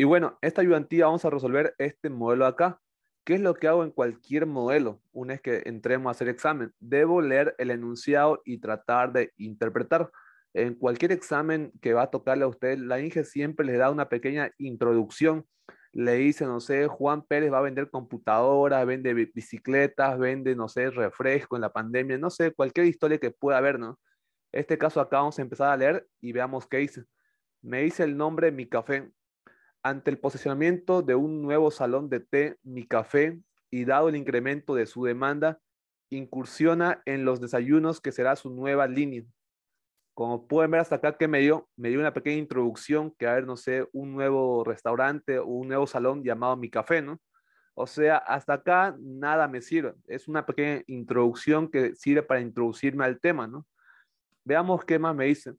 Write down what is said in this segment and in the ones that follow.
Y bueno, esta ayudantía vamos a resolver este modelo acá. ¿Qué es lo que hago en cualquier modelo una vez que entremos a hacer examen? Debo leer el enunciado y tratar de interpretar. En cualquier examen que va a tocarle a usted, la INGE siempre les da una pequeña introducción. Le dice, no sé, Juan Pérez va a vender computadoras, vende bicicletas, vende, no sé, refresco en la pandemia, no sé, cualquier historia que pueda haber, ¿no? Este caso acá vamos a empezar a leer y veamos qué dice. Me dice el nombre de mi café. Ante el posicionamiento de un nuevo salón de té Mi Café y dado el incremento de su demanda, incursiona en los desayunos que será su nueva línea. Como pueden ver hasta acá que me dio, me dio una pequeña introducción que a ver, no sé, un nuevo restaurante o un nuevo salón llamado Mi Café, ¿no? O sea, hasta acá nada me sirve. Es una pequeña introducción que sirve para introducirme al tema, ¿no? Veamos qué más me dice.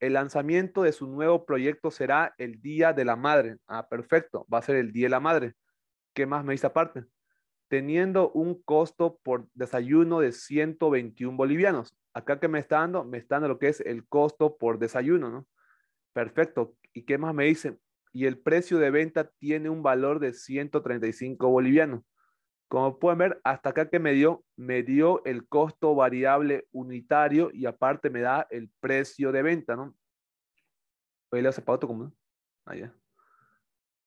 El lanzamiento de su nuevo proyecto será el Día de la Madre. Ah, perfecto, va a ser el Día de la Madre. ¿Qué más me dice aparte? Teniendo un costo por desayuno de 121 bolivianos. Acá que me está dando, me está dando lo que es el costo por desayuno, ¿no? Perfecto. ¿Y qué más me dice? Y el precio de venta tiene un valor de 135 bolivianos. Como pueden ver, hasta acá que me dio, me dio el costo variable unitario y aparte me da el precio de venta, ¿no? Hoy le hace como, allá.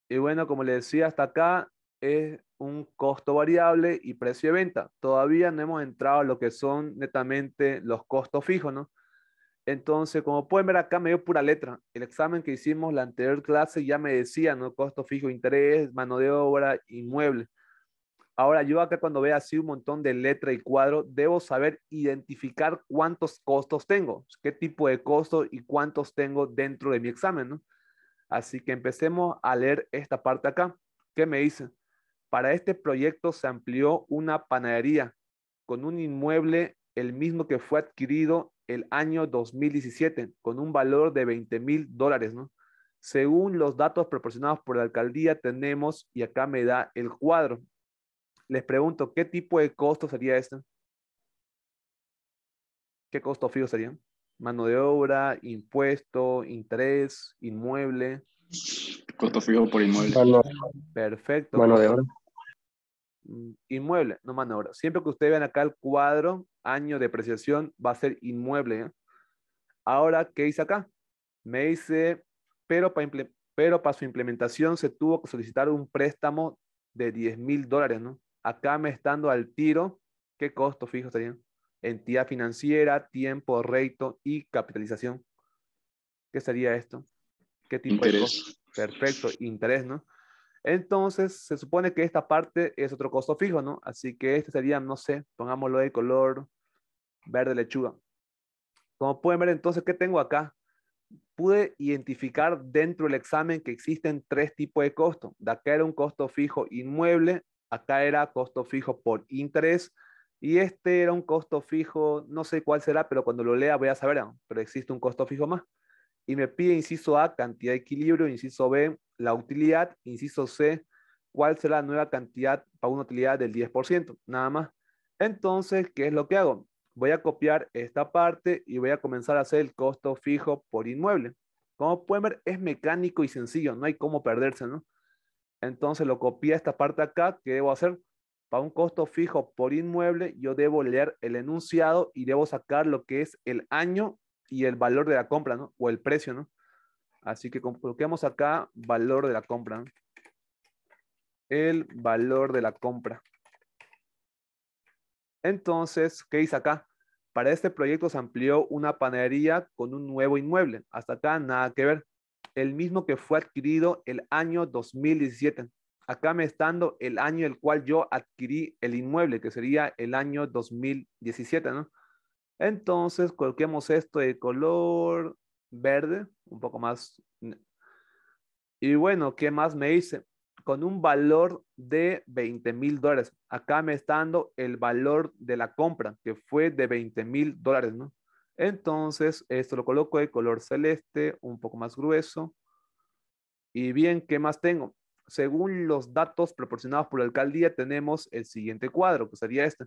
Y bueno, como les decía, hasta acá es un costo variable y precio de venta. Todavía no hemos entrado a lo que son netamente los costos fijos, ¿no? Entonces, como pueden ver acá, me dio pura letra. El examen que hicimos la anterior clase ya me decía, ¿no? Costo fijo, interés, mano de obra, inmueble. Ahora, yo acá cuando vea así un montón de letra y cuadro, debo saber identificar cuántos costos tengo, qué tipo de costo y cuántos tengo dentro de mi examen, ¿no? Así que empecemos a leer esta parte acá. ¿Qué me dice? Para este proyecto se amplió una panadería con un inmueble el mismo que fue adquirido el año 2017 con un valor de 20 mil dólares, ¿no? Según los datos proporcionados por la alcaldía tenemos, y acá me da el cuadro, les pregunto, ¿qué tipo de costo sería este? ¿Qué costo fijo sería? Mano de obra, impuesto, interés, inmueble. Costo fijo por inmueble. Perfecto. Mano de obra. Mm, inmueble, no mano de obra. Siempre que ustedes vean acá el cuadro, año de depreciación, va a ser inmueble. ¿eh? Ahora, ¿qué dice acá? Me dice, pero para, pero para su implementación se tuvo que solicitar un préstamo de 10 mil dólares, ¿no? acá me estando al tiro, ¿qué costo fijo sería? Entidad financiera, tiempo, reto y capitalización. ¿Qué sería esto? ¿Qué tipo de costo? Perfecto, interés, ¿no? Entonces, se supone que esta parte es otro costo fijo, ¿no? Así que este sería, no sé, pongámoslo de color verde lechuga. Como pueden ver, entonces, ¿qué tengo acá? Pude identificar dentro del examen que existen tres tipos de costos. De acá era un costo fijo inmueble, Acá era costo fijo por interés. Y este era un costo fijo, no sé cuál será, pero cuando lo lea voy a saber, ah, pero existe un costo fijo más. Y me pide inciso A, cantidad de equilibrio, inciso B, la utilidad, inciso C, cuál será la nueva cantidad para una utilidad del 10%, nada más. Entonces, ¿qué es lo que hago? Voy a copiar esta parte y voy a comenzar a hacer el costo fijo por inmueble. Como pueden ver, es mecánico y sencillo, no hay cómo perderse, ¿no? entonces lo copié esta parte acá ¿Qué debo hacer para un costo fijo por inmueble, yo debo leer el enunciado y debo sacar lo que es el año y el valor de la compra, ¿no? O el precio, ¿no? Así que coloquemos acá valor de la compra, El valor de la compra. Entonces, ¿qué dice acá? Para este proyecto se amplió una panadería con un nuevo inmueble. Hasta acá nada que ver el mismo que fue adquirido el año 2017. Acá me estando el año el cual yo adquirí el inmueble, que sería el año 2017, ¿no? Entonces, coloquemos esto de color verde, un poco más. Y bueno, ¿qué más me hice? Con un valor de 20 mil dólares. Acá me estando el valor de la compra, que fue de 20 mil dólares, ¿no? Entonces, esto lo coloco de color celeste, un poco más grueso. Y bien, ¿qué más tengo? Según los datos proporcionados por la alcaldía, tenemos el siguiente cuadro, que sería este.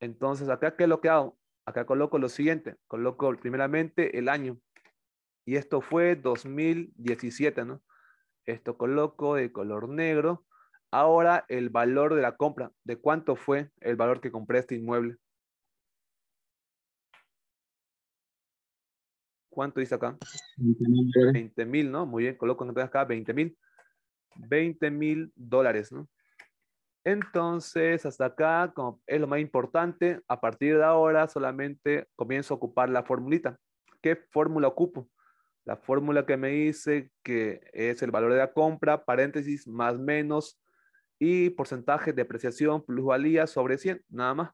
Entonces, acá, ¿qué es lo que hago? Acá coloco lo siguiente. Coloco primeramente el año. Y esto fue 2017, ¿no? Esto coloco de color negro. Ahora, el valor de la compra. ¿De cuánto fue el valor que compré este inmueble? ¿Cuánto dice acá? 20 mil, ¿no? Muy bien, coloco acá 20 mil. 20 mil dólares, ¿no? Entonces, hasta acá como es lo más importante. A partir de ahora solamente comienzo a ocupar la formulita. ¿Qué fórmula ocupo? La fórmula que me dice que es el valor de la compra, paréntesis, más menos, y porcentaje de apreciación, plusvalía sobre 100, nada más.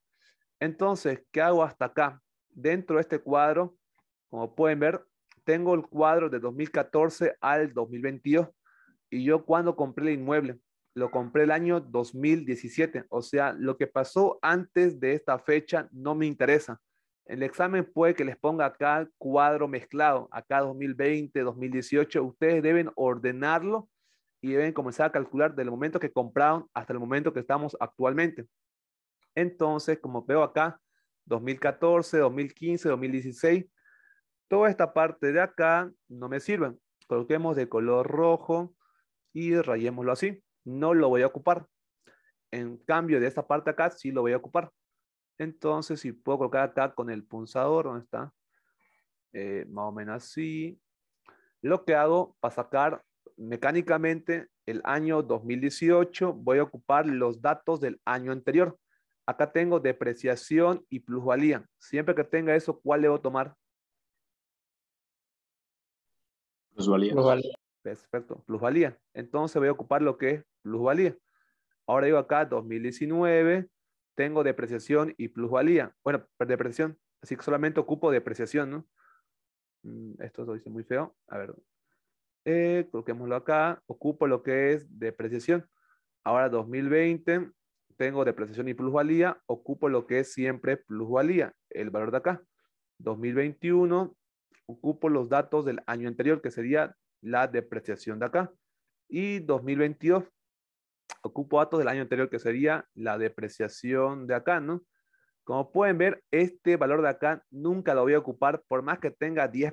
Entonces, ¿qué hago hasta acá? Dentro de este cuadro, como pueden ver, tengo el cuadro de 2014 al 2022 y yo cuando compré el inmueble, lo compré el año 2017, o sea, lo que pasó antes de esta fecha no me interesa. El examen puede que les ponga acá cuadro mezclado, acá 2020, 2018, ustedes deben ordenarlo y deben comenzar a calcular del momento que compraron hasta el momento que estamos actualmente. Entonces, como veo acá, 2014, 2015, 2016, Toda esta parte de acá no me sirve. Coloquemos de color rojo y rayémoslo así. No lo voy a ocupar. En cambio, de esta parte acá sí lo voy a ocupar. Entonces, si puedo colocar acá con el punzador, ¿dónde está? Eh, más o menos así. Lo que hago para sacar mecánicamente el año 2018, voy a ocupar los datos del año anterior. Acá tengo depreciación y plusvalía. Siempre que tenga eso, ¿cuál debo tomar? Plusvalía. plusvalía. Perfecto, plusvalía. Entonces voy a ocupar lo que es plusvalía. Ahora digo acá 2019, tengo depreciación y plusvalía. Bueno, depreciación, así que solamente ocupo depreciación, ¿no? Mm, esto se dice muy feo. A ver, eh, coloquémoslo acá. Ocupo lo que es depreciación. Ahora 2020, tengo depreciación y plusvalía. Ocupo lo que es siempre plusvalía, el valor de acá. 2021, ocupo los datos del año anterior, que sería la depreciación de acá. Y 2022, ocupo datos del año anterior, que sería la depreciación de acá, ¿no? Como pueden ver, este valor de acá nunca lo voy a ocupar, por más que tenga 10%,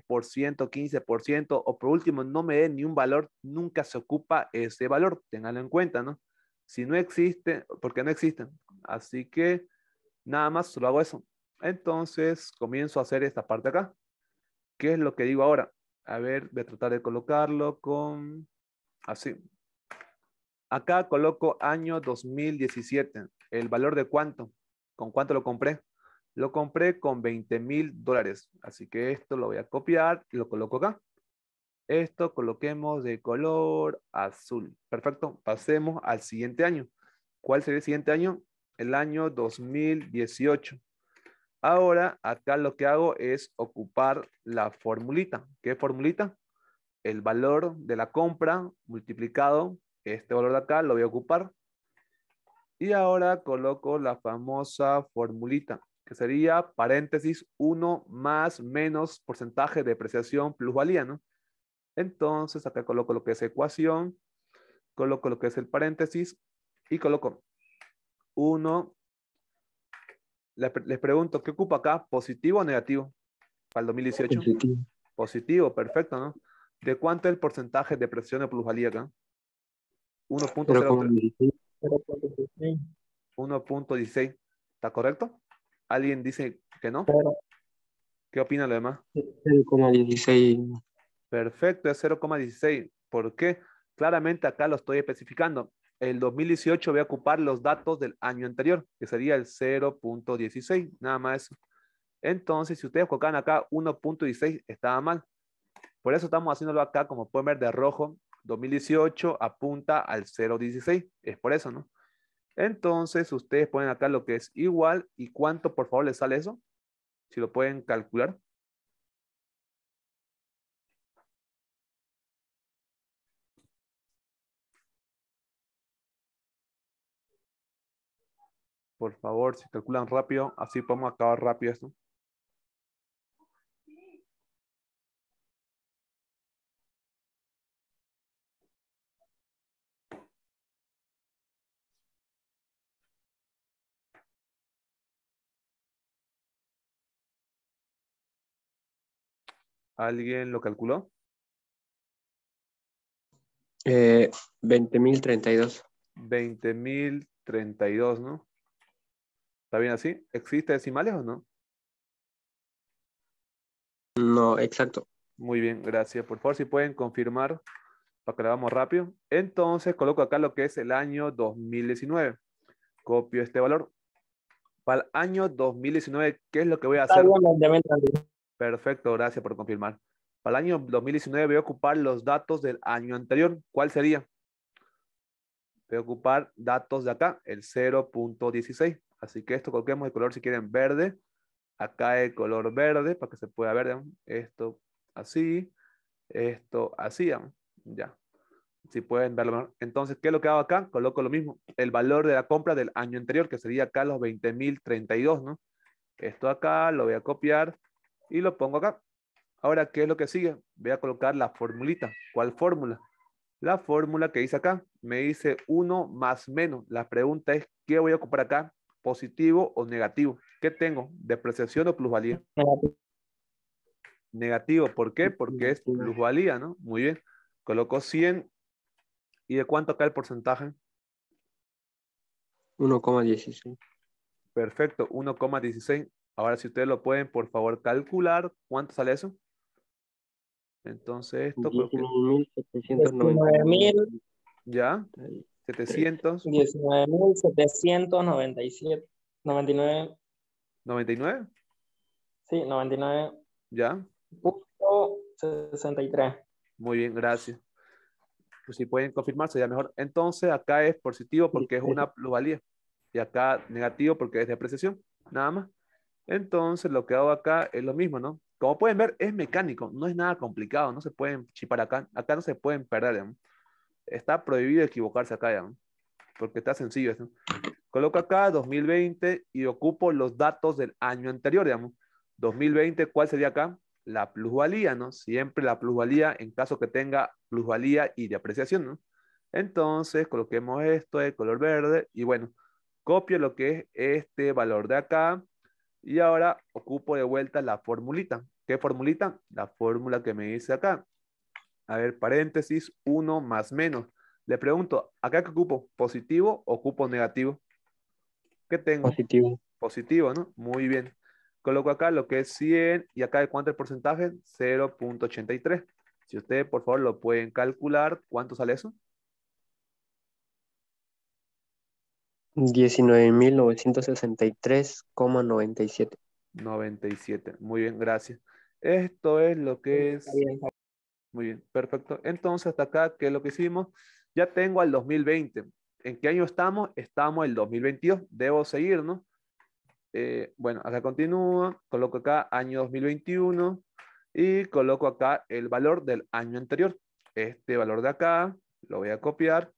15% o por último no me dé ni un valor, nunca se ocupa ese valor, Ténganlo en cuenta, ¿no? Si no existe, porque no existe? Así que nada más lo hago eso. Entonces comienzo a hacer esta parte acá. ¿Qué es lo que digo ahora? A ver, voy a tratar de colocarlo con... Así. Acá coloco año 2017. ¿El valor de cuánto? ¿Con cuánto lo compré? Lo compré con 20 mil dólares. Así que esto lo voy a copiar y lo coloco acá. Esto coloquemos de color azul. Perfecto. Pasemos al siguiente año. ¿Cuál sería el siguiente año? El año 2018. Ahora, acá lo que hago es ocupar la formulita. ¿Qué formulita? El valor de la compra multiplicado, este valor de acá lo voy a ocupar. Y ahora coloco la famosa formulita, que sería paréntesis 1 más menos porcentaje de depreciación plusvalía, ¿no? Entonces, acá coloco lo que es ecuación, coloco lo que es el paréntesis y coloco 1 les, pregunto, ¿qué ocupa acá? ¿Positivo o negativo? Para el 2018. Positivo. perfecto, ¿no? ¿De cuánto es el porcentaje de presión de plusvalía acá? 1.03. 1.16. ¿Está correcto? ¿Alguien dice que no? ¿Qué opina lo demás? 0,16. Perfecto, es 0,16. ¿Por qué? Claramente acá lo estoy especificando el 2018 voy a ocupar los datos del año anterior, que sería el 0.16, nada más eso. Entonces, si ustedes colocan acá 1.16, estaba mal. Por eso estamos haciéndolo acá, como pueden ver, de rojo. 2018 apunta al 0.16, es por eso, ¿no? Entonces, ustedes ponen acá lo que es igual y cuánto, por favor, les sale eso, si lo pueden calcular. Por favor, si calculan rápido, así podemos acabar rápido esto. ¿Alguien lo calculó? Eh, 20.032. 20.032, ¿no? ¿Está bien así? ¿Existe decimales o no? No, exacto. Muy bien, gracias. Por favor, si pueden confirmar para que lo hagamos rápido. Entonces, coloco acá lo que es el año 2019. Copio este valor. Para el año 2019, ¿qué es lo que voy a hacer? Perfecto, gracias por confirmar. Para el año 2019 voy a ocupar los datos del año anterior. ¿Cuál sería? Voy a ocupar datos de acá, el 0.16. Así que esto coloquemos el color, si quieren, verde. Acá el color verde, para que se pueda ver, esto así, esto así, ya. Si pueden verlo. Entonces, ¿qué es lo que hago acá? Coloco lo mismo, el valor de la compra del año anterior, que sería acá los 20.032, ¿no? Esto acá lo voy a copiar y lo pongo acá. Ahora, ¿qué es lo que sigue? Voy a colocar la formulita. ¿Cuál fórmula? La fórmula que dice acá. Me dice 1 más menos. La pregunta es, ¿qué voy a ocupar acá? positivo o negativo. ¿Qué tengo? ¿Depreciación o plusvalía? Negativo. ¿por qué? Porque es plusvalía, ¿no? Muy bien. Coloco 100. ¿Y de cuánto cae el porcentaje? 1,16. Perfecto, 1,16. Ahora, si ustedes lo pueden, por favor, calcular. ¿Cuánto sale eso? Entonces, esto... creo Que... ¿Ya? 700. 99. ¿99? Sí, 99. Ya. 63. Muy bien, gracias. Pues si pueden confirmarse ya mejor. Entonces, acá es positivo porque es una plusvalía. Y acá negativo porque es depreciación. Nada más. Entonces, lo que hago acá es lo mismo, ¿no? Como pueden ver, es mecánico. No es nada complicado. No se pueden chipar acá. Acá no se pueden perder. ¿no? está prohibido equivocarse acá digamos. porque está sencillo esto. Coloco acá 2020 y ocupo los datos del año anterior, digamos. 2020, ¿cuál sería acá? La plusvalía, ¿no? Siempre la plusvalía en caso que tenga plusvalía y depreciación, ¿no? Entonces, coloquemos esto de color verde y bueno, copio lo que es este valor de acá y ahora ocupo de vuelta la formulita. ¿Qué formulita? La fórmula que me dice acá a ver, paréntesis, uno más menos. Le pregunto, ¿acá qué ocupo? ¿Positivo o cupo negativo? ¿Qué tengo? Positivo. Positivo, ¿no? Muy bien. Coloco acá lo que es 100 y acá de cuánto el porcentaje? 0.83. Si ustedes, por favor, lo pueden calcular, ¿cuánto sale eso? 19.963,97. 97. Muy bien, gracias. Esto es lo que es... Muy bien, perfecto. Entonces, hasta acá, ¿qué es lo que hicimos? Ya tengo al 2020. ¿En qué año estamos? Estamos en el 2022. Debo seguirnos. ¿no? Eh, bueno, acá continúa. Coloco acá año 2021 y coloco acá el valor del año anterior. Este valor de acá lo voy a copiar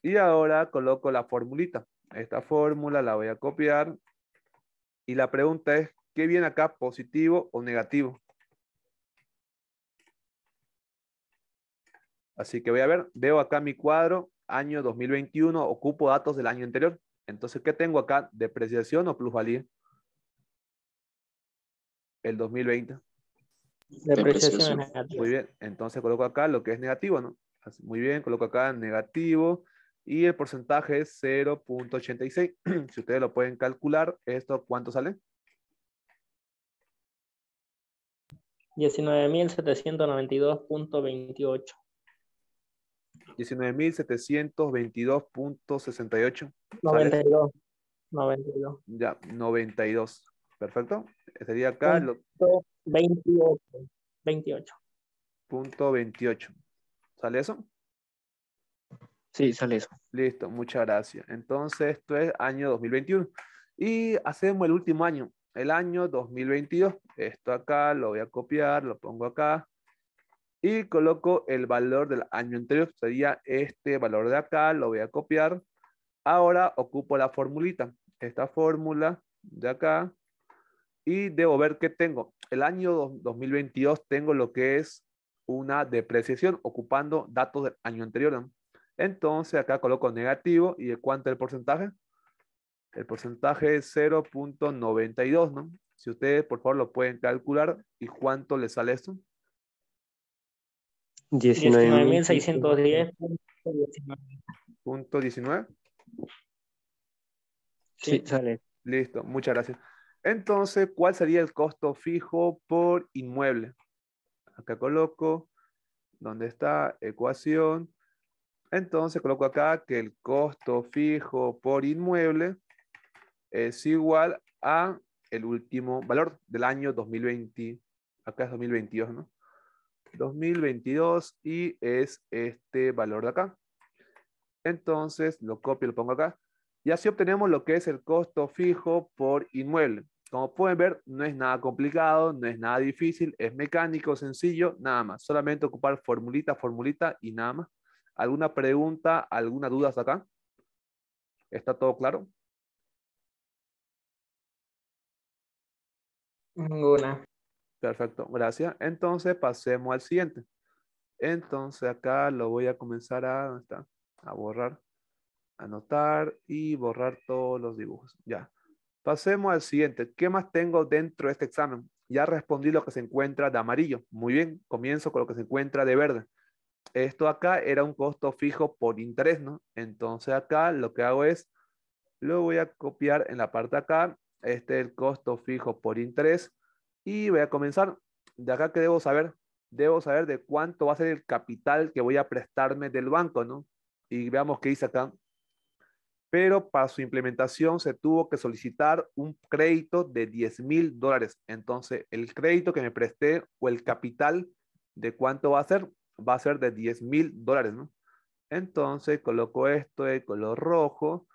y ahora coloco la formulita. Esta fórmula la voy a copiar y la pregunta es, ¿qué viene acá? ¿Positivo o negativo? Así que voy a ver, veo acá mi cuadro, año 2021, ocupo datos del año anterior. Entonces, ¿qué tengo acá? ¿Depreciación o plusvalía? El 2020. Depreciación Muy bien, entonces coloco acá lo que es negativo, ¿no? Muy bien, coloco acá negativo y el porcentaje es 0.86. si ustedes lo pueden calcular, ¿esto cuánto sale? 19.792.28. 19.722.68. 92. 92. Ya, 92. Perfecto. Sería acá. Punto 28. 28. Punto 28. ¿Sale eso? Sí, sale eso. Listo, muchas gracias. Entonces, esto es año 2021. Y hacemos el último año, el año 2022. Esto acá lo voy a copiar, lo pongo acá y coloco el valor del año anterior, sería este valor de acá, lo voy a copiar. Ahora ocupo la formulita, esta fórmula de acá, y debo ver qué tengo. El año 2022 tengo lo que es una depreciación ocupando datos del año anterior. Entonces acá coloco negativo y ¿cuánto es el porcentaje? El porcentaje es 0.92, ¿no? Si ustedes por favor lo pueden calcular y cuánto les sale esto. Punto 19. Sí, sí, sale. Listo, muchas gracias. Entonces, ¿cuál sería el costo fijo por inmueble? Acá coloco donde está ecuación. Entonces coloco acá que el costo fijo por inmueble es igual a el último valor del año 2020. Acá es 2022, ¿no? 2022 y es este valor de acá. Entonces lo copio y lo pongo acá. Y así obtenemos lo que es el costo fijo por inmueble. Como pueden ver, no es nada complicado, no es nada difícil, es mecánico, sencillo, nada más. Solamente ocupar formulita, formulita y nada más. ¿Alguna pregunta, alguna duda hasta acá? ¿Está todo claro? Ninguna. Perfecto, gracias. Entonces pasemos al siguiente. Entonces acá lo voy a comenzar a, a borrar, anotar y borrar todos los dibujos. Ya. Pasemos al siguiente. ¿Qué más tengo dentro de este examen? Ya respondí lo que se encuentra de amarillo. Muy bien, comienzo con lo que se encuentra de verde. Esto acá era un costo fijo por interés, ¿no? Entonces acá lo que hago es, lo voy a copiar en la parte acá, este es el costo fijo por interés y voy a comenzar. De acá que debo saber, debo saber de cuánto va a ser el capital que voy a prestarme del banco, ¿no? Y veamos qué dice acá. Pero para su implementación se tuvo que solicitar un crédito de 10 mil dólares. Entonces, el crédito que me presté o el capital de cuánto va a ser, va a ser de 10 mil dólares, ¿no? Entonces, coloco esto de color rojo.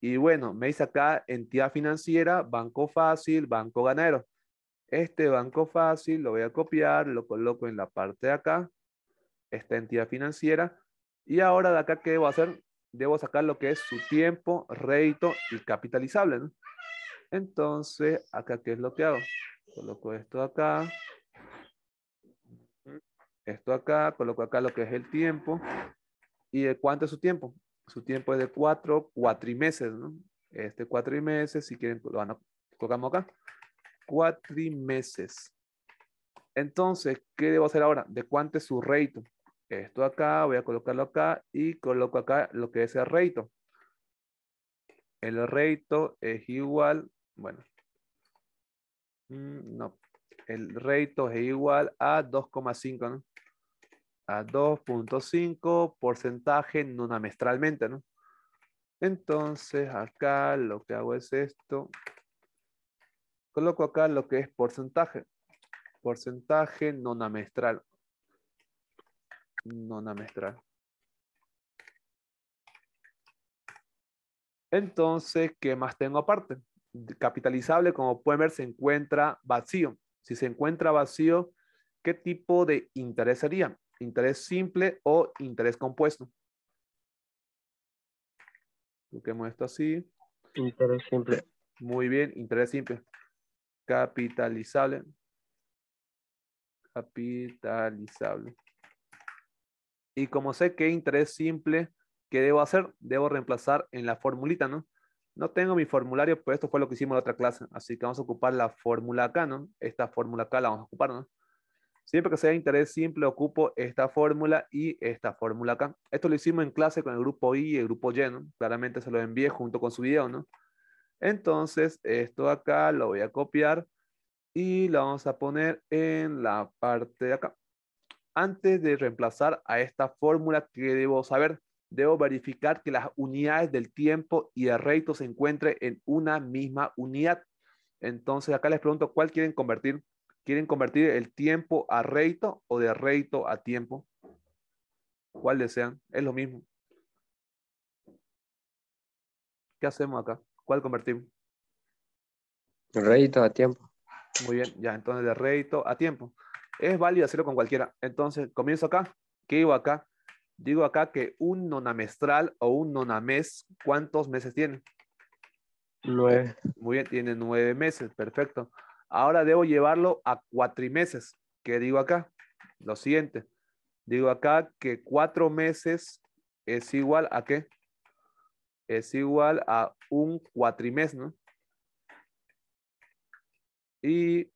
Y bueno, me dice acá entidad financiera, banco fácil, banco ganadero. Este banco fácil lo voy a copiar, lo coloco en la parte de acá, esta entidad financiera. Y ahora de acá, ¿qué debo hacer? Debo sacar lo que es su tiempo, rédito y capitalizable. ¿no? Entonces, acá, ¿qué es lo que hago? Coloco esto acá. Esto acá, coloco acá lo que es el tiempo. ¿Y de cuánto es su tiempo? Su tiempo es de cuatro cuatrimeses. ¿no? Este meses, si quieren, lo van a, colocamos acá meses. Entonces, ¿qué debo hacer ahora? ¿De cuánto es su reto? Esto acá, voy a colocarlo acá y coloco acá lo que es el reto. El reto es igual, bueno, mm, no, el reto es igual a 2,5, ¿no? A 2.5 porcentaje nonamestralmente, ¿no? Entonces, acá lo que hago es esto, Coloco acá lo que es porcentaje. Porcentaje nonamestral. Nonamestral. Entonces, ¿qué más tengo aparte? Capitalizable, como pueden ver, se encuentra vacío. Si se encuentra vacío, ¿qué tipo de interés sería? ¿Interés simple o interés compuesto? lo que esto así. Interés simple. Muy bien, interés simple capitalizable. Capitalizable. Y como sé que interés simple, ¿qué debo hacer? Debo reemplazar en la formulita, ¿no? No tengo mi formulario, pero esto fue lo que hicimos en la otra clase. Así que vamos a ocupar la fórmula acá, ¿no? Esta fórmula acá la vamos a ocupar, ¿no? Siempre que sea interés simple, ocupo esta fórmula y esta fórmula acá. Esto lo hicimos en clase con el grupo I y el grupo Y, ¿no? Claramente se lo envié junto con su video, ¿no? Entonces, esto acá lo voy a copiar y lo vamos a poner en la parte de acá. Antes de reemplazar a esta fórmula que debo saber, debo verificar que las unidades del tiempo y de reto se encuentren en una misma unidad. Entonces acá les pregunto, ¿cuál quieren convertir? ¿Quieren convertir el tiempo a reto o de reto a tiempo? ¿Cuál desean? Es lo mismo. ¿Qué hacemos acá? ¿Cuál convertimos? Rédito a tiempo. Muy bien, ya, entonces de rédito a tiempo. Es válido hacerlo con cualquiera. Entonces, comienzo acá. ¿Qué digo acá? Digo acá que un nonamestral o un nonamés, ¿cuántos meses tiene? Nueve. Muy bien, tiene nueve meses, perfecto. Ahora debo llevarlo a cuatrimeses. ¿Qué digo acá? Lo siguiente. Digo acá que cuatro meses es igual a qué? es igual a un cuatrimestre. ¿no? Y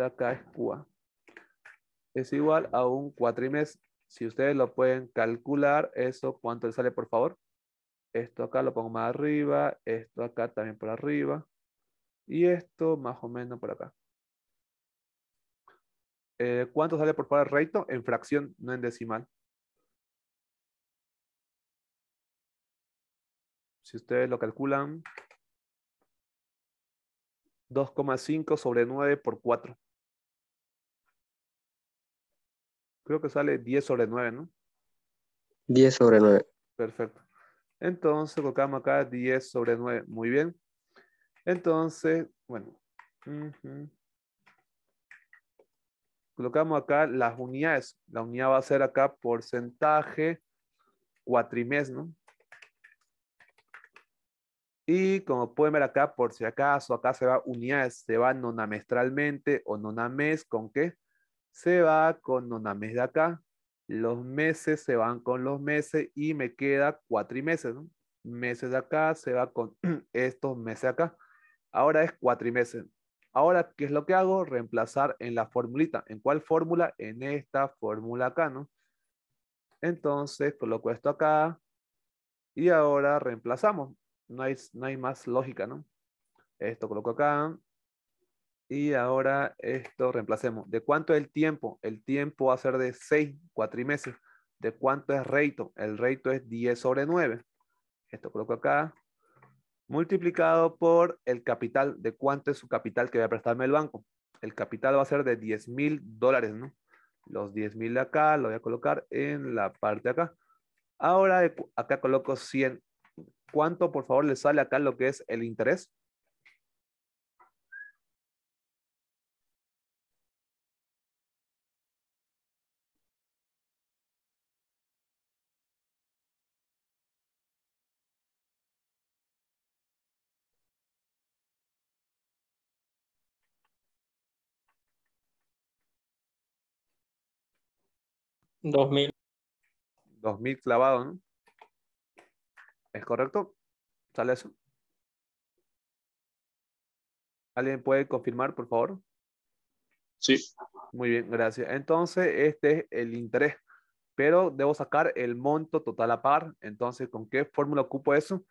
acá es cua. Es igual a un cuatrimestre. Si ustedes lo pueden calcular, eso, ¿cuánto le sale, por favor? Esto acá lo pongo más arriba, esto acá también por arriba, y esto más o menos por acá. Eh, ¿Cuánto sale, por favor, el En fracción, no en decimal. si ustedes lo calculan, 2,5 sobre 9 por 4. Creo que sale 10 sobre 9, ¿no? 10 sobre 9. Perfecto. Entonces colocamos acá 10 sobre 9. Muy bien. Entonces, bueno. Colocamos acá las unidades. La unidad va a ser acá porcentaje cuatrimestre, ¿no? Y como pueden ver acá, por si acaso, acá se va unidades, se va nonamestralmente o nonamés, ¿con qué? Se va con nonamés de acá. Los meses se van con los meses y me queda cuatrimeses, Meses de acá se va con estos meses de acá. Ahora es cuatrimeses. Ahora, ¿qué es lo que hago? Reemplazar en la formulita. ¿En cuál fórmula? En esta fórmula acá, ¿no? Entonces, coloco esto acá. Y ahora reemplazamos no hay, más lógica, ¿no? Esto coloco acá. Y ahora esto reemplacemos. ¿De cuánto es el tiempo? El tiempo va a ser de 6 cuatrimeses. ¿De cuánto es reito? El reito es 10 sobre 9. Esto coloco acá. Multiplicado por el capital. ¿De cuánto es su capital que voy a prestarme el banco? El capital va a ser de 10 mil dólares, ¿no? Los diez mil de acá lo voy a colocar en la parte acá. Ahora acá coloco 100 ¿Cuánto, por favor, le sale acá lo que es el interés? Dos mil. Dos mil clavado, ¿Es correcto? ¿Sale eso? ¿Alguien puede confirmar, por favor? Sí. Muy bien, gracias. Entonces, este es el interés, pero debo sacar el monto total a pagar. Entonces, ¿con qué fórmula ocupo eso?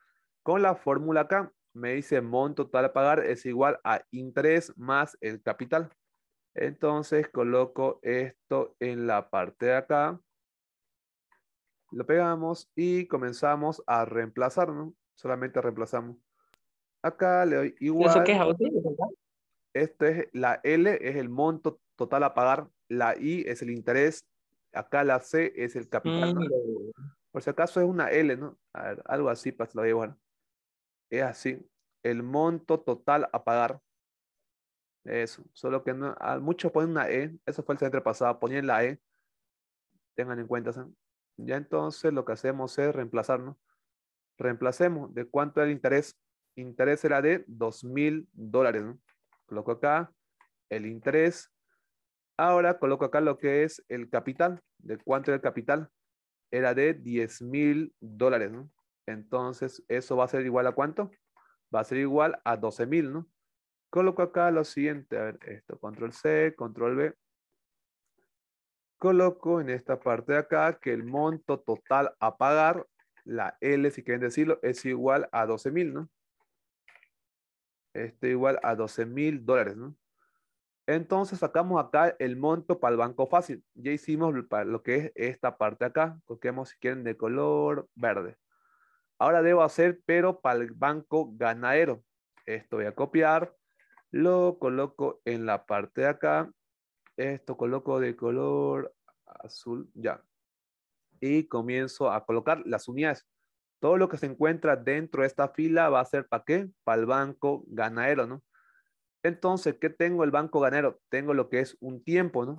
Con la fórmula acá, me dice monto total a pagar es igual a interés más el capital. Entonces, coloco esto en la parte de acá lo pegamos y comenzamos a reemplazar, ¿no? Solamente reemplazamos. Acá le doy igual. ¿Eso qué es Esto es la L, es el monto total a pagar. La I es el interés. Acá la C es el capital. Por si acaso es una L, ¿no? A ver, algo así para que lo digo, bueno. Es así. El monto total a pagar. Eso. Solo que no, muchos ponen una E. Eso fue el centro pasado. Ponían la E. Tengan en cuenta, ¿saben? Ya entonces lo que hacemos es reemplazarnos. Reemplacemos de cuánto era el interés. Interés era de 2.000 dólares. Coloco acá el interés. Ahora coloco acá lo que es el capital. ¿De cuánto era el capital? Era de mil dólares. Entonces eso va a ser igual a cuánto? Va a ser igual a 12.000. ¿no? Coloco acá lo siguiente. A ver, esto. Control C, Control B coloco en esta parte de acá que el monto total a pagar, la L, si quieren decirlo, es igual a 12 mil, ¿no? Este igual a 12 mil dólares, ¿no? Entonces sacamos acá el monto para el banco fácil. Ya hicimos lo que es esta parte de acá. Coloquemos si quieren de color verde. Ahora debo hacer, pero para el banco ganadero. Esto voy a copiar. Lo coloco en la parte de acá esto coloco de color azul, ya. Y comienzo a colocar las unidades. Todo lo que se encuentra dentro de esta fila va a ser para qué? Para el banco ganadero, ¿no? Entonces, ¿qué tengo el banco ganadero? Tengo lo que es un tiempo, ¿no?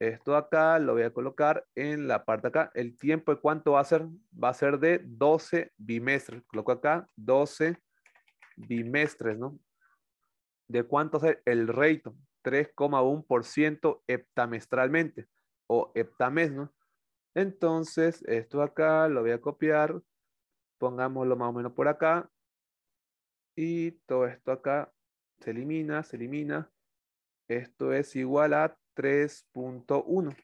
Esto acá lo voy a colocar en la parte acá. El tiempo de cuánto va a ser, va a ser de 12 bimestres. Coloco acá 12 bimestres, ¿no? ¿De cuánto es el reto? 3,1% heptamestralmente o heptamés, ¿no? Entonces, esto acá lo voy a copiar, pongámoslo más o menos por acá y todo esto acá se elimina, se elimina. Esto es igual a 3.1.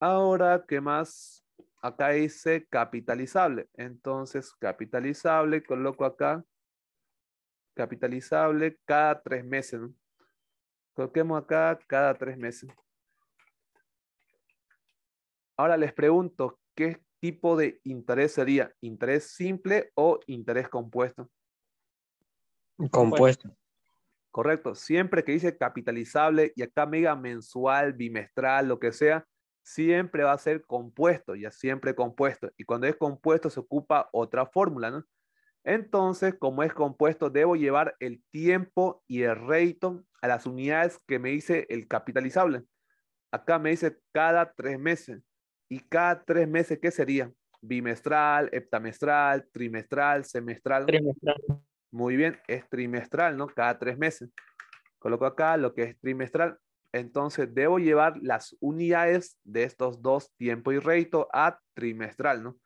Ahora, ¿qué más? Acá dice capitalizable. Entonces, capitalizable, coloco acá capitalizable cada tres meses. ¿no? Coloquemos acá cada tres meses. Ahora les pregunto, ¿qué tipo de interés sería? ¿Interés simple o interés compuesto? Compuesto. Correcto. Siempre que dice capitalizable y acá mega mensual, bimestral, lo que sea, siempre va a ser compuesto, ya siempre compuesto. Y cuando es compuesto se ocupa otra fórmula, ¿no? Entonces, como es compuesto, debo llevar el tiempo y el rédito a las unidades que me dice el capitalizable. Acá me dice cada tres meses. ¿Y cada tres meses qué sería? Bimestral, heptamestral, trimestral, semestral. Trimestral. Muy bien, es trimestral, ¿no? Cada tres meses. Coloco acá lo que es trimestral. Entonces, debo llevar las unidades de estos dos tiempo y rédito a trimestral, ¿no?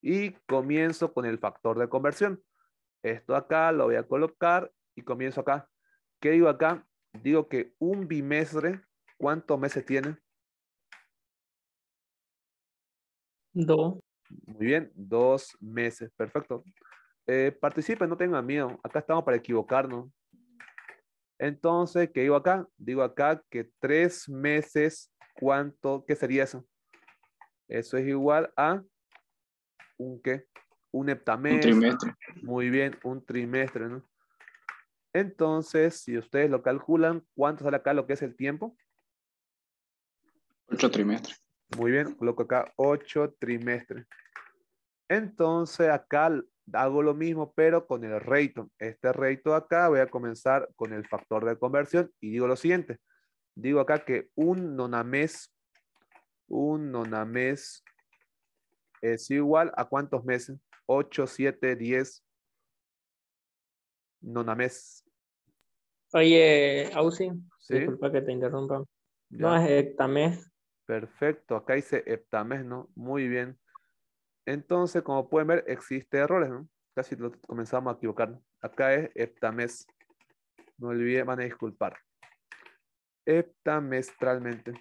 Y comienzo con el factor de conversión. Esto acá lo voy a colocar y comienzo acá. ¿Qué digo acá? Digo que un bimestre, ¿cuántos meses tiene? Dos. Muy bien, dos meses, perfecto. Eh, participen, no tengan miedo. Acá estamos para equivocarnos. Entonces, ¿qué digo acá? Digo acá que tres meses, ¿cuánto? ¿Qué sería eso? Eso es igual a un qué un heptamestre. Un trimestre. Muy bien, un trimestre, ¿no? Entonces, si ustedes lo calculan, ¿cuánto sale acá lo que es el tiempo? Ocho trimestres. Muy bien, coloco acá ocho trimestres. Entonces, acá hago lo mismo, pero con el reito. Este reito acá voy a comenzar con el factor de conversión y digo lo siguiente. Digo acá que un nonamés, un nonamés es igual a cuántos meses? 8, 7, 10. Nonames. Oye, Ausi, disculpa que te interrumpa. No, es heptamés. Perfecto, acá dice heptamés, ¿no? Muy bien. Entonces, como pueden ver, existe errores, ¿no? Casi lo comenzamos a equivocar. Acá es heptamés. No olviden, van a disculpar. Heptamestralmente.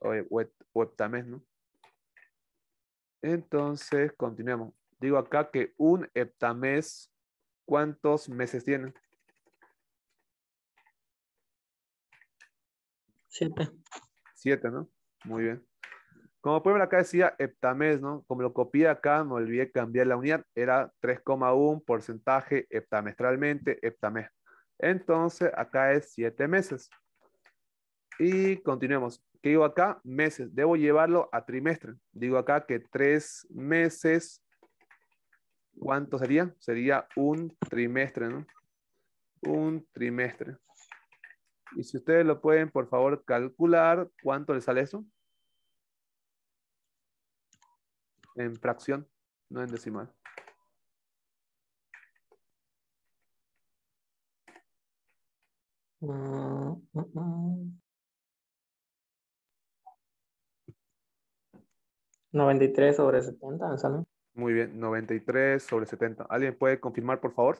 O, heptamés, ¿no? Entonces, continuemos digo acá que un heptamés, ¿cuántos meses tiene? Siete. Siete, ¿no? Muy bien. Como pueden ver acá decía heptamés, ¿no? Como lo copié acá, me olvidé cambiar la unidad. Era 3,1 porcentaje heptamestralmente, heptamés. Entonces, acá es siete meses. Y continuemos. ¿Qué digo acá? Meses. Debo llevarlo a trimestre. Digo acá que tres meses ¿Cuánto sería? Sería un trimestre, ¿no? Un trimestre. Y si ustedes lo pueden, por favor, calcular cuánto les sale eso. En fracción, no en decimal. 93 ah, ah, ah. sobre 70, ¿sale? Muy bien, 93 sobre 70. ¿Alguien puede confirmar, por favor?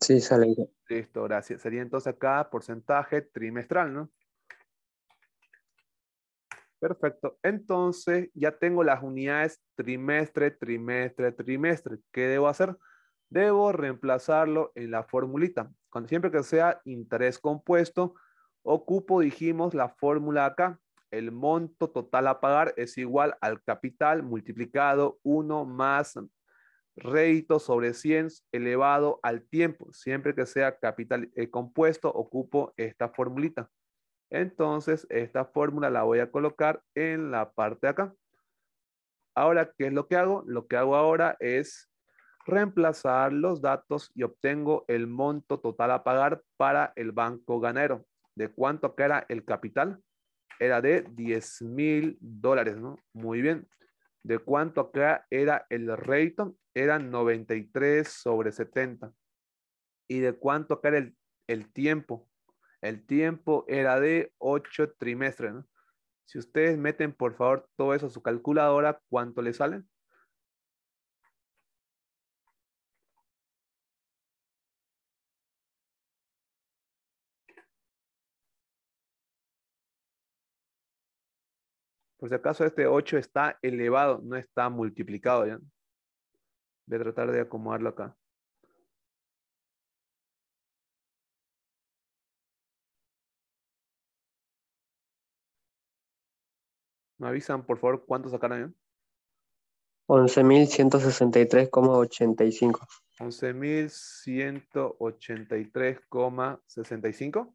Sí, sale. Listo, gracias. Sería entonces acá porcentaje trimestral, ¿no? Perfecto. Entonces ya tengo las unidades trimestre, trimestre, trimestre. ¿Qué debo hacer? Debo reemplazarlo en la formulita. Cuando siempre que sea interés compuesto, ocupo, dijimos, la fórmula acá el monto total a pagar es igual al capital multiplicado 1 más rédito sobre 100 elevado al tiempo. Siempre que sea capital eh, compuesto, ocupo esta formulita. Entonces, esta fórmula la voy a colocar en la parte de acá. Ahora, ¿qué es lo que hago? Lo que hago ahora es reemplazar los datos y obtengo el monto total a pagar para el banco ganero. ¿De cuánto que era el capital? era de 10 mil dólares, ¿no? Muy bien. ¿De cuánto acá era el rating? Era 93 sobre 70. ¿Y de cuánto acá era el, tiempo? El tiempo era de 8 trimestres, ¿no? Si ustedes meten, por favor, todo eso a su calculadora, ¿cuánto le salen? Por si acaso este 8 está elevado, no está multiplicado. ¿ya? Voy a tratar de acomodarlo acá. ¿Me avisan, por favor, cuánto sacaron? 11.163,85. 11.183,65.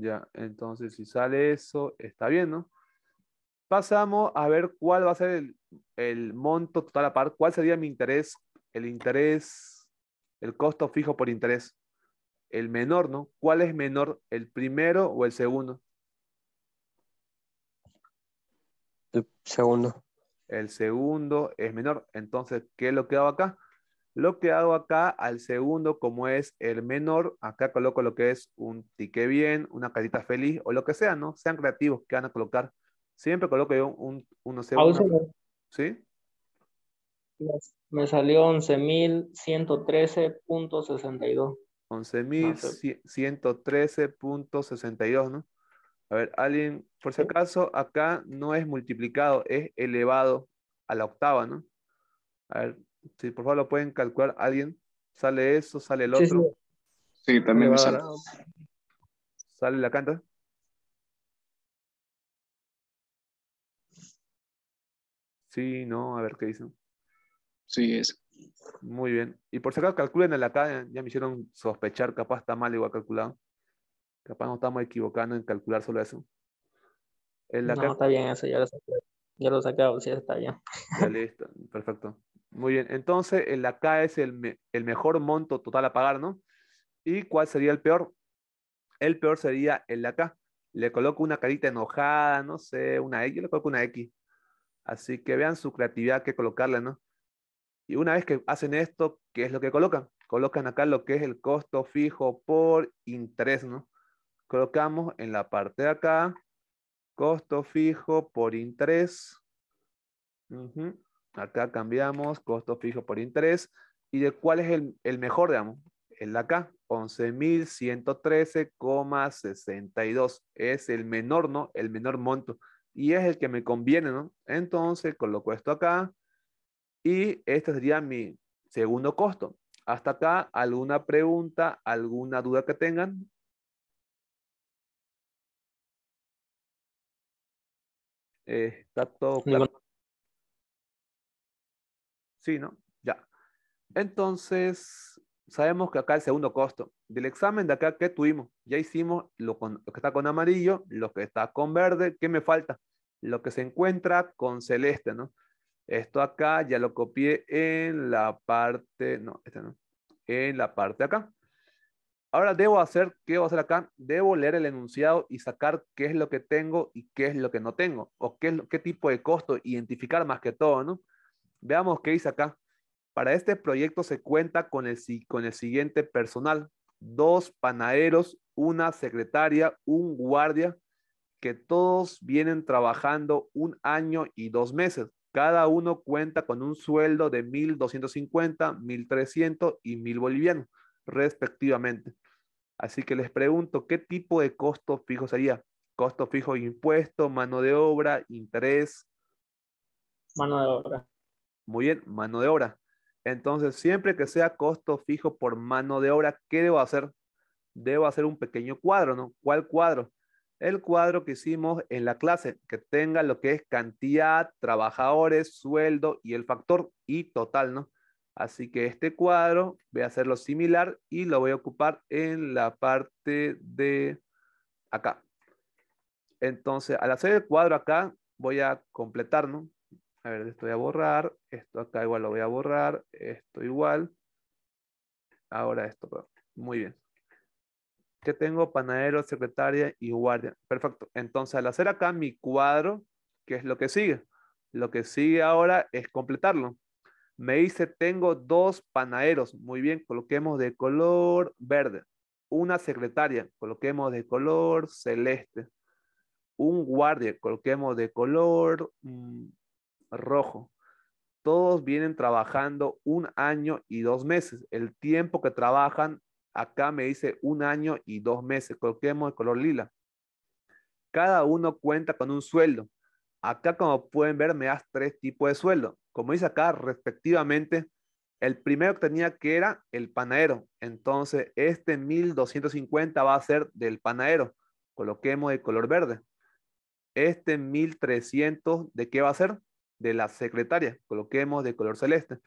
Ya, entonces si sale eso, está bien, ¿no? Pasamos a ver cuál va a ser el, monto total a par, cuál sería mi interés, el interés, el costo fijo por interés. El menor, ¿no? ¿Cuál es menor, el primero o el segundo? El segundo. El segundo es menor. Entonces, ¿qué es lo que hago acá? Lo que hago acá al segundo, como es el menor, acá coloco lo que es un tique bien, una carita feliz o lo que sea, ¿no? Sean creativos que van a colocar. Siempre coloco yo un, un, ¿Sí? Me salió 11.113.62. 11.113.62, ¿no? A ver, alguien, por si acaso, acá no es multiplicado, es elevado a la octava, ¿no? A ver, si por favor lo pueden calcular alguien, sale eso, sale el otro. Sí, también sale. la canta. Sí, no, a ver qué dicen. Sí, es. Muy bien. Y por si acaso calculen la acá, ya me hicieron sospechar, capaz está mal igual calculado. Capaz no estamos equivocando en calcular solo eso. El No, está bien, eso ya lo saqué. Ya sí, está bien. Ya listo, perfecto. Muy bien, entonces el acá es el, mejor monto total a pagar, ¿no? ¿Y cuál sería el peor? El peor sería el acá. Le coloco una carita enojada, no sé, una X, yo le coloco una X. Así que vean su creatividad que colocarle, ¿no? Y una vez que hacen esto, ¿qué es lo que colocan? Colocan acá lo que es el costo fijo por interés, ¿no? Colocamos en la parte de acá, costo fijo por interés. Acá cambiamos costo fijo por interés. ¿Y de cuál es el, mejor, digamos? El de acá, 11.113,62. Es el menor, ¿no? El menor monto. Y es el que me conviene, ¿no? Entonces coloco esto acá. Y este sería mi segundo costo. Hasta acá, ¿alguna pregunta, alguna duda que tengan? está todo claro. Sí, ¿no? Ya. Entonces, sabemos que acá el segundo costo del examen de acá que tuvimos, ya hicimos lo, que está con amarillo, lo que está con verde, ¿qué me falta? Lo que se encuentra con celeste, ¿no? Esto acá ya lo copié en la parte, no, este no, en la parte acá. Ahora debo hacer, ¿qué voy a hacer acá? Debo leer el enunciado y sacar qué es lo que tengo y qué es lo que no tengo, o qué, qué tipo de costo, identificar más que todo, ¿no? Veamos qué dice acá. Para este proyecto se cuenta con el, con el siguiente personal. Dos panaderos, una secretaria, un guardia, que todos vienen trabajando un año y dos meses. Cada uno cuenta con un sueldo de 1.250, 1.300 y 1.000 bolivianos, respectivamente. Así que les pregunto, ¿qué tipo de costo fijo sería? ¿Costo fijo impuesto, mano de obra, interés? Mano de obra. Muy bien, mano de obra. Entonces, siempre que sea costo fijo por mano de obra, ¿qué debo hacer? Debo hacer un pequeño cuadro, ¿no? ¿Cuál cuadro? El cuadro que hicimos en la clase, que tenga lo que es cantidad, trabajadores, sueldo y el factor y total, ¿no? Así que este cuadro voy a hacerlo similar y lo voy a ocupar en la parte de acá. Entonces, al hacer el cuadro acá, voy a completar, ¿no? A ver, esto voy a borrar, esto acá igual lo voy a borrar, esto igual. Ahora esto, muy bien. ¿Qué tengo? Panadero, secretaria y guardia. Perfecto. Entonces, al hacer acá mi cuadro, ¿qué es lo que sigue? Lo que sigue ahora es completarlo. Me dice, tengo dos panaderos. Muy bien, coloquemos de color verde. Una secretaria, coloquemos de color celeste. Un guardia, coloquemos de color mm, rojo. Todos vienen trabajando un año y dos meses. El tiempo que trabajan acá me dice un año y dos meses. Coloquemos de color lila. Cada uno cuenta con un sueldo. Acá, como pueden ver, me das tres tipos de sueldo. Como dice acá, respectivamente, el primero que tenía que era el panadero. Entonces, este 1250 va a ser del panadero. Coloquemos de color verde. Este 1300, ¿de qué va a ser? de la secretaria, coloquemos de color celeste.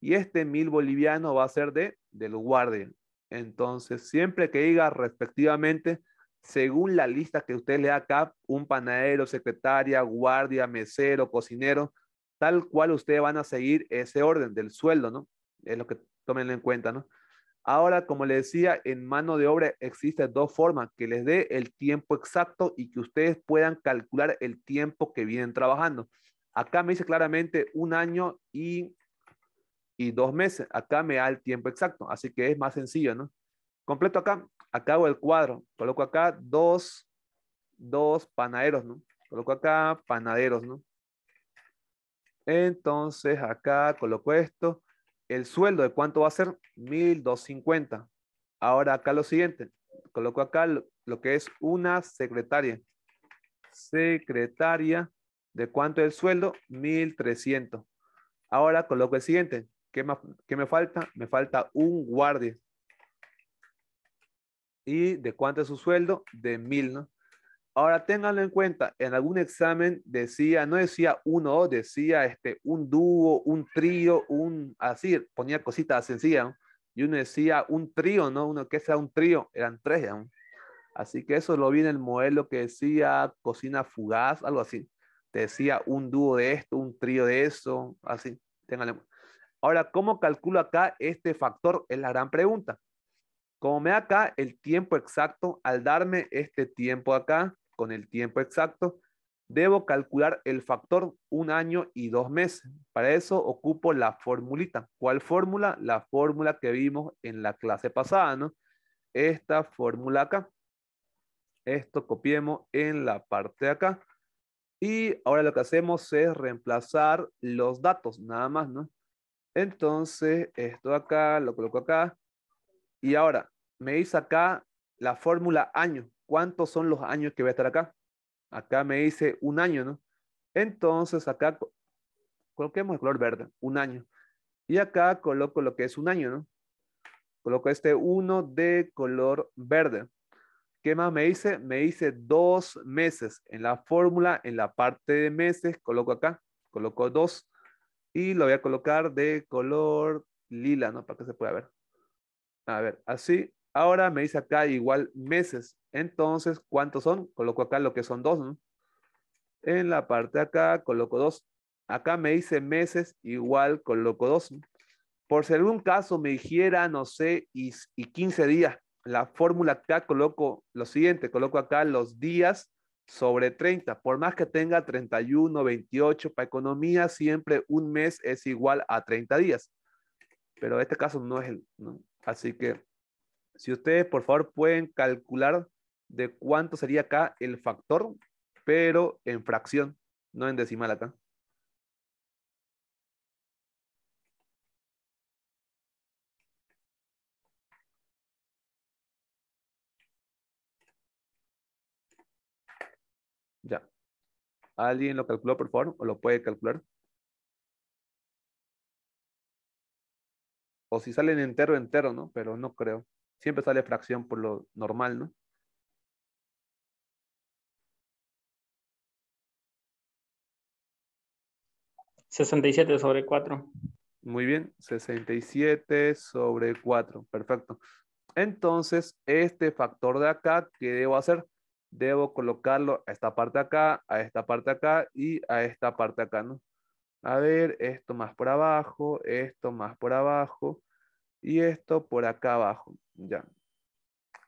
Y este mil boliviano va a ser de del guardia. Entonces, siempre que diga respectivamente, según la lista que usted le da acá, un panadero, secretaria, guardia, mesero, cocinero, tal cual ustedes van a seguir ese orden del sueldo, ¿no? Es lo que tomen en cuenta, ¿no? Ahora, como le decía, en mano de obra existen dos formas, que les dé el tiempo exacto y que ustedes puedan calcular el tiempo que vienen trabajando. Acá me dice claramente un año y, y dos meses. Acá me da el tiempo exacto, así que es más sencillo, ¿no? Completo acá, acabo el cuadro. Coloco acá dos, dos panaderos, ¿no? Coloco acá panaderos, ¿no? Entonces acá coloco esto. El sueldo, ¿de cuánto va a ser? 1250. Ahora acá lo siguiente. Coloco acá lo que es una secretaria. Secretaria ¿De cuánto es el sueldo? 1300. Ahora coloco el siguiente. ¿Qué, más, ¿Qué me falta? Me falta un guardia. ¿Y de cuánto es su sueldo? De mil, ¿no? Ahora tenganlo en cuenta, en algún examen decía, no decía uno decía este, un dúo, un trío, un así, ponía cositas sencillas, y uno decía un trío, ¿no? Uno que sea un trío, eran tres, ¿no? Así que eso lo vi en el modelo que decía cocina fugaz, algo así te decía un dúo de esto, un trío de eso, así. Ahora, ¿cómo calculo acá este factor? Es la gran pregunta. Como me da acá el tiempo exacto, al darme este tiempo acá, con el tiempo exacto, debo calcular el factor un año y dos meses. Para eso ocupo la formulita. ¿Cuál fórmula? La fórmula que vimos en la clase pasada, ¿no? Esta fórmula acá. Esto copiemos en la parte de acá. Y ahora lo que hacemos es reemplazar los datos, nada más, ¿no? Entonces, esto acá, lo coloco acá. Y ahora, me dice acá la fórmula año. ¿Cuántos son los años que voy a estar acá? Acá me dice un año, ¿no? Entonces, acá coloquemos el color verde, un año. Y acá coloco lo que es un año, ¿no? Coloco este uno de color verde. ¿Qué más me dice? Me dice dos meses. En la fórmula, en la parte de meses, coloco acá, coloco dos y lo voy a colocar de color lila, ¿no? Para que se pueda ver. A ver, así. Ahora me dice acá igual meses. Entonces, ¿cuántos son? Coloco acá lo que son dos, En la parte de acá coloco dos. Acá me dice meses, igual coloco dos. Por si algún caso me dijera, no sé, y, y 15 días, la fórmula acá coloco lo siguiente, coloco acá los días sobre 30. Por más que tenga 31, 28, para economía siempre un mes es igual a 30 días. Pero en este caso no es el... Así que si ustedes por favor pueden calcular de cuánto sería acá el factor, pero en fracción, no en decimal acá. Ya. ¿Alguien lo calculó, por favor? ¿O lo puede calcular? O si salen entero, entero, ¿no? Pero no creo. Siempre sale fracción por lo normal, ¿no? ¿67 sobre 4? Muy bien, 67 sobre 4, perfecto. Entonces, este factor de acá, ¿qué debo hacer? debo colocarlo a esta parte acá, a esta parte acá y a esta parte acá, ¿no? A ver, esto más por abajo, esto más por abajo y esto por acá abajo, ya.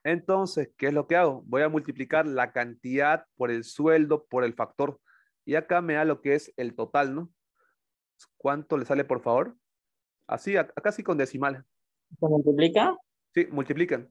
Entonces, ¿qué es lo que hago? Voy a multiplicar la cantidad por el sueldo, por el factor. Y acá me da lo que es el total, ¿no? ¿Cuánto le sale, por favor? Así, acá sí con decimal. ¿Se multiplica? Sí, multiplican.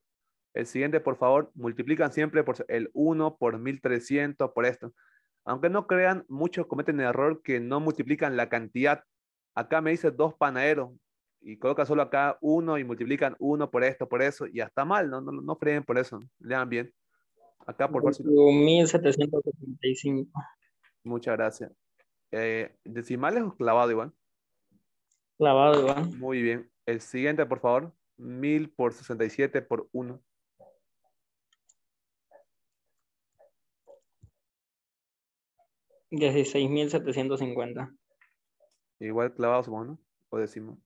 El siguiente, por favor, multiplican siempre por el 1 por 1300, por esto. Aunque no crean, muchos cometen el error que no multiplican la cantidad. Acá me dice dos panaderos y coloca solo acá uno y multiplican uno por esto, por eso, y hasta mal, no, no, no, por eso, lean bien. Acá por 1775. Muchas gracias. Eh, ¿Decimales o clavado igual? Clavado igual. Muy bien. El siguiente, por favor. Mil por 67 por 1. 16.750. Igual clavado, supongo, ¿no? O decimos.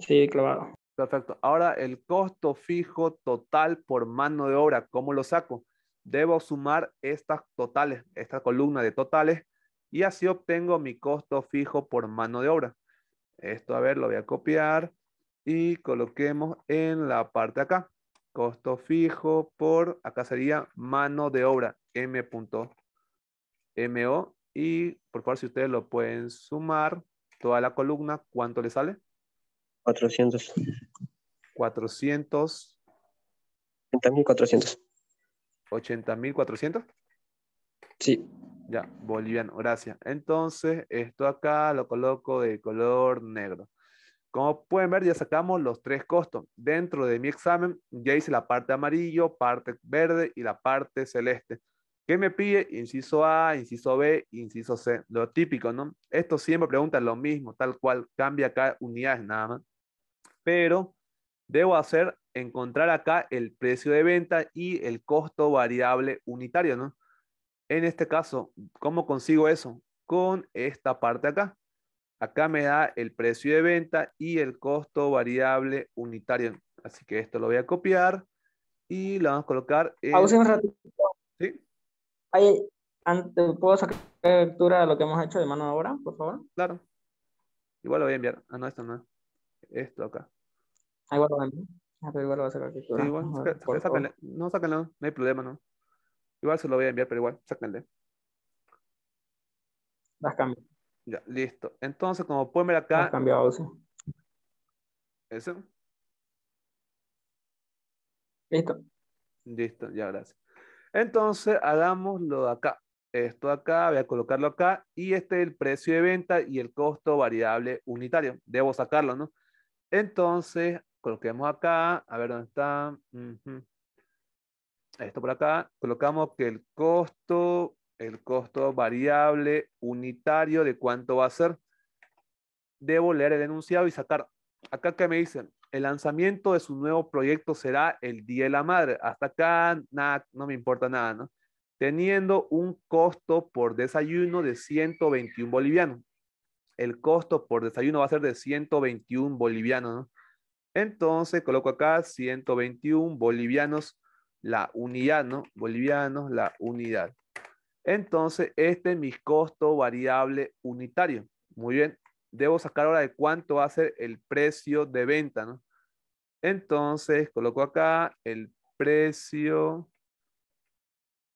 Sí, clavado. Perfecto. Ahora el costo fijo total por mano de obra, ¿cómo lo saco? Debo sumar estas totales, esta columna de totales, y así obtengo mi costo fijo por mano de obra. Esto, a ver, lo voy a copiar y coloquemos en la parte acá. Costo fijo por, acá sería mano de obra, m. MO. Y por favor, si ustedes lo pueden sumar, toda la columna, ¿cuánto le sale? 400. 400. 80.400. 80.400. Sí. Ya, boliviano, gracias. Entonces, esto acá lo coloco de color negro. Como pueden ver, ya sacamos los tres costos. Dentro de mi examen ya hice la parte amarillo, parte verde y la parte celeste. ¿Qué me pide? Inciso A, inciso B, inciso C. Lo típico, ¿no? Esto siempre pregunta lo mismo, tal cual, cambia acá unidades nada más. Pero debo hacer, encontrar acá el precio de venta y el costo variable unitario, ¿no? En este caso, ¿cómo consigo eso? Con esta parte acá. Acá me da el precio de venta y el costo variable unitario. Así que esto lo voy a copiar y lo vamos a colocar en... ¿Sí? antes ¿Puedo sacar lectura de lo que hemos hecho de mano ahora? por favor? Claro. Igual lo voy a enviar. Ah, no, esto no. Esto acá. Ah, igual lo voy a igual lo voy a sacar captura. Sí, igual, No, No hay problema, no. Igual se lo voy a enviar, pero igual, sáquenle. Las cambio. Ya, listo. Entonces, como pueden ver acá. cambiado, sí. ¿Eso? Listo. Listo, ya, gracias. Entonces, hagámoslo de acá. Esto acá, voy a colocarlo acá. Y este es el precio de venta y el costo variable unitario. Debo sacarlo, ¿no? Entonces, coloquemos acá. A ver dónde está. Esto por acá. Colocamos que el costo, el costo variable unitario de cuánto va a ser. Debo leer el enunciado y sacar. Acá que me dicen, el lanzamiento de su nuevo proyecto será el Día de la Madre. Hasta acá, nada, no me importa nada, ¿no? Teniendo un costo por desayuno de 121 bolivianos. El costo por desayuno va a ser de 121 bolivianos, ¿no? Entonces, coloco acá 121 bolivianos la unidad, ¿no? Bolivianos la unidad. Entonces, este es mi costo variable unitario. Muy bien, debo sacar ahora de cuánto va a ser el precio de venta, ¿no? Entonces, coloco acá el precio,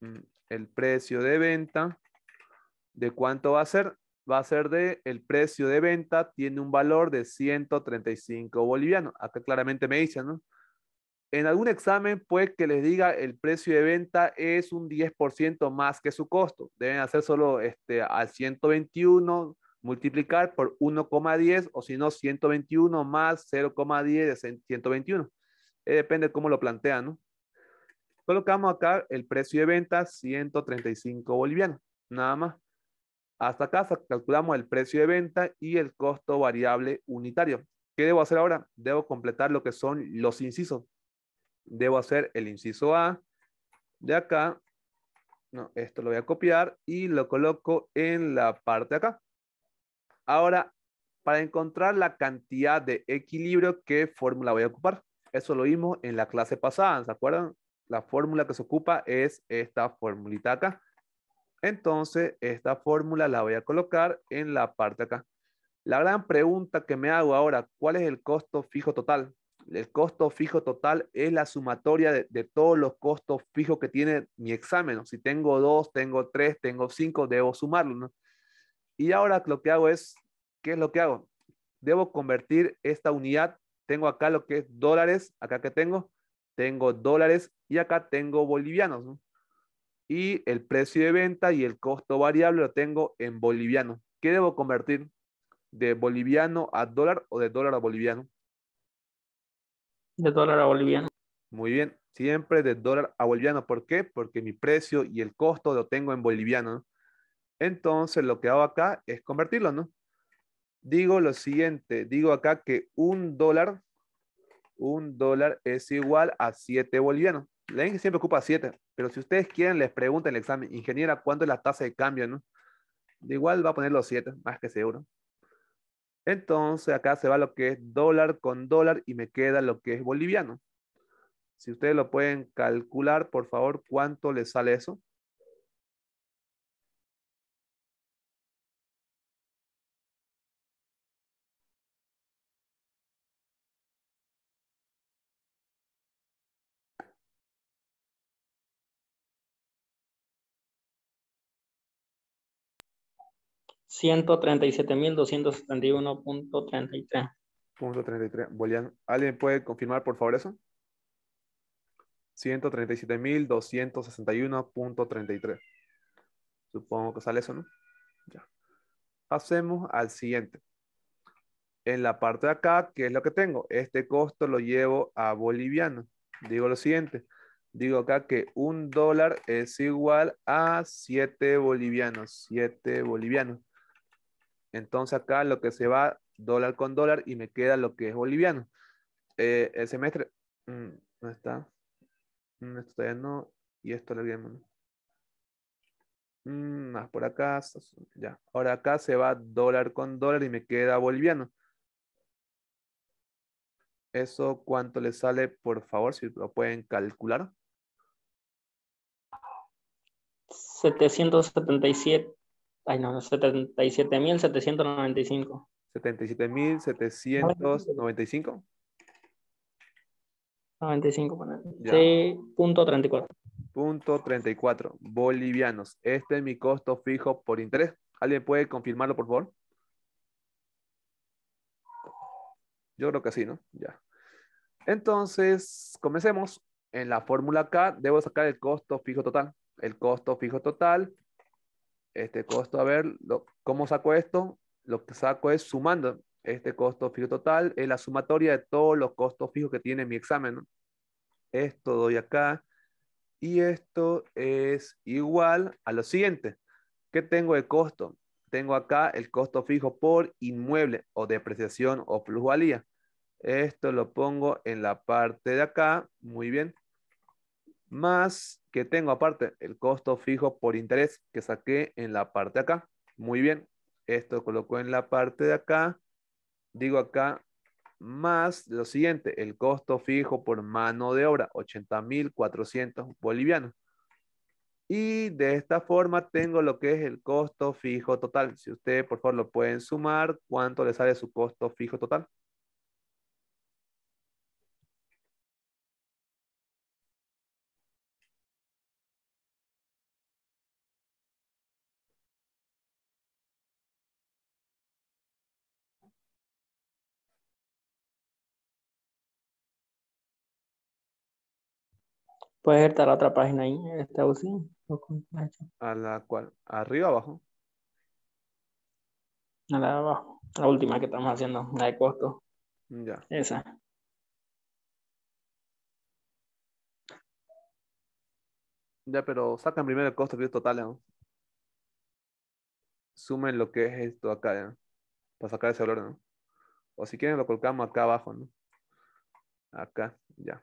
mm, el precio de venta, ¿de cuánto va a ser? Va a ser de, el precio de venta tiene un valor de 135 bolivianos. Acá claramente me dicen, ¿no? En algún examen pues que les diga el precio de venta es un 10% más que su costo. Deben hacer solo este, al 121, multiplicar por 1,10 o si no 121 más 0,10 de 121. depende de cómo lo plantean, ¿no? Colocamos acá el precio de venta 135 bolivianos, nada más. Hasta acá calculamos el precio de venta y el costo variable unitario. ¿Qué debo hacer ahora? Debo completar lo que son los incisos. Debo hacer el inciso A de acá. No, esto lo voy a copiar y lo coloco en la parte de acá. Ahora, para encontrar la cantidad de equilibrio, ¿qué fórmula voy a ocupar? Eso lo vimos en la clase pasada, ¿se acuerdan? La fórmula que se ocupa es esta formulita acá. Entonces, esta fórmula la voy a colocar en la parte acá. La gran pregunta que me hago ahora, ¿cuál es el costo fijo total? El costo fijo total es la sumatoria de, todos los costos fijos que tiene mi examen. Si tengo dos, tengo tres, tengo cinco, debo sumarlo. ¿no? Y ahora lo que hago es, ¿qué es lo que hago? Debo convertir esta unidad. Tengo acá lo que es dólares, acá que tengo, tengo dólares y acá tengo bolivianos. Y el precio de venta y el costo variable lo tengo en boliviano. ¿Qué debo convertir? ¿De boliviano a dólar o de dólar a boliviano? De dólar a boliviano. Muy bien, siempre de dólar a boliviano. ¿Por qué? Porque mi precio y el costo lo tengo en boliviano. Entonces lo que hago acá es convertirlo, ¿no? Digo lo siguiente, digo acá que un dólar, un dólar es igual a 7 bolivianos. La que siempre ocupa 7, pero si ustedes quieren les pregunta en el examen, ingeniera, ¿cuánto es la tasa de cambio, no? De igual va a poner los 7, más que seguro. Entonces acá se va lo que es dólar con dólar y me queda lo que es boliviano. Si ustedes lo pueden calcular, por favor, ¿cuánto les sale eso? 137.271.33. Punto ¿alguien puede confirmar por favor eso? 137.261.33. Supongo que sale eso, ¿no? Ya. Pasemos al siguiente. En la parte de acá, ¿qué es lo que tengo? Este costo lo llevo a boliviano. Digo lo siguiente. Digo acá que un dólar es igual a siete bolivianos. Siete bolivianos. Entonces acá lo que se va dólar con dólar y me queda lo que es boliviano. Eh, el semestre, mm, no está? Mm, esto ya no. Y esto lo a mm, más por acá. Ya. Ahora acá se va dólar con dólar y me queda boliviano. ¿Eso cuánto le sale, por favor, si lo pueden calcular? 777 Ay, no, 77.795. 77.795. 95, poner. Sí, punto 34. 34. Bolivianos. Este es mi costo fijo por interés. ¿Alguien puede confirmarlo, por favor? Yo creo que sí, ¿no? Ya. Entonces, comencemos. En la fórmula K debo sacar el costo fijo total. El costo fijo total este costo, a ver, ¿cómo saco esto? Lo que saco es sumando este costo fijo total, es la sumatoria de todos los costos fijos que tiene mi examen. Esto doy acá, y esto es igual a lo siguiente. ¿Qué tengo de costo? Tengo acá el costo fijo por inmueble o depreciación o plusvalía. Esto lo pongo en la parte de acá. Muy bien más que tengo aparte el costo fijo por interés que saqué en la parte acá. Muy bien, esto coloco en la parte de acá. Digo acá, más lo siguiente, el costo fijo por mano de obra, 80.400 bolivianos. Y de esta forma tengo lo que es el costo fijo total. Si ustedes, por favor, lo pueden sumar, ¿cuánto le sale su costo fijo total? Puedes irte a la otra página ahí, esta UCI. A la cual, arriba abajo. A la abajo, la última que estamos haciendo, la de costo. Ya. Esa. Ya, pero sacan primero el costo total, ¿no? Sumen lo que es esto acá, Para sacar ese valor, ¿no? O si quieren lo colocamos acá abajo, ¿no? Acá, ya.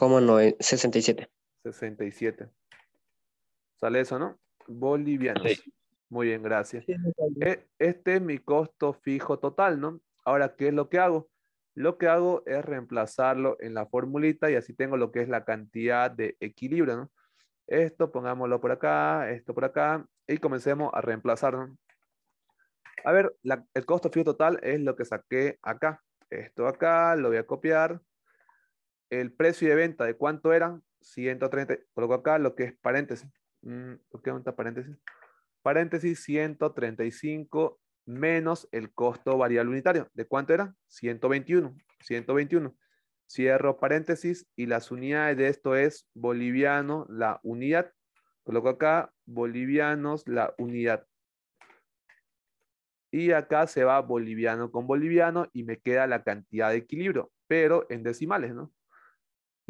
como no, 67. 67. Sale eso, ¿no? Bolivianos. Muy bien, gracias. E-, este es mi costo fijo total, ¿no? Ahora, ¿qué es lo que hago? Lo que hago es reemplazarlo en la formulita y así tengo lo que es la cantidad de equilibrio, ¿no? Esto, pongámoslo por acá, esto por acá, y comencemos a reemplazarlo. ¿no? A ver, el costo fijo total es lo que saqué acá. Esto acá, lo voy a copiar, el precio de venta de cuánto eran, 130, coloco acá lo que es paréntesis, que mm, ¿qué onda paréntesis? Paréntesis 135 menos el costo variable unitario. ¿De cuánto era? 121, 121. Cierro paréntesis y las unidades de esto es boliviano, la unidad. Coloco acá bolivianos, la unidad. Y acá se va boliviano con boliviano y me queda la cantidad de equilibrio, pero en decimales, ¿no?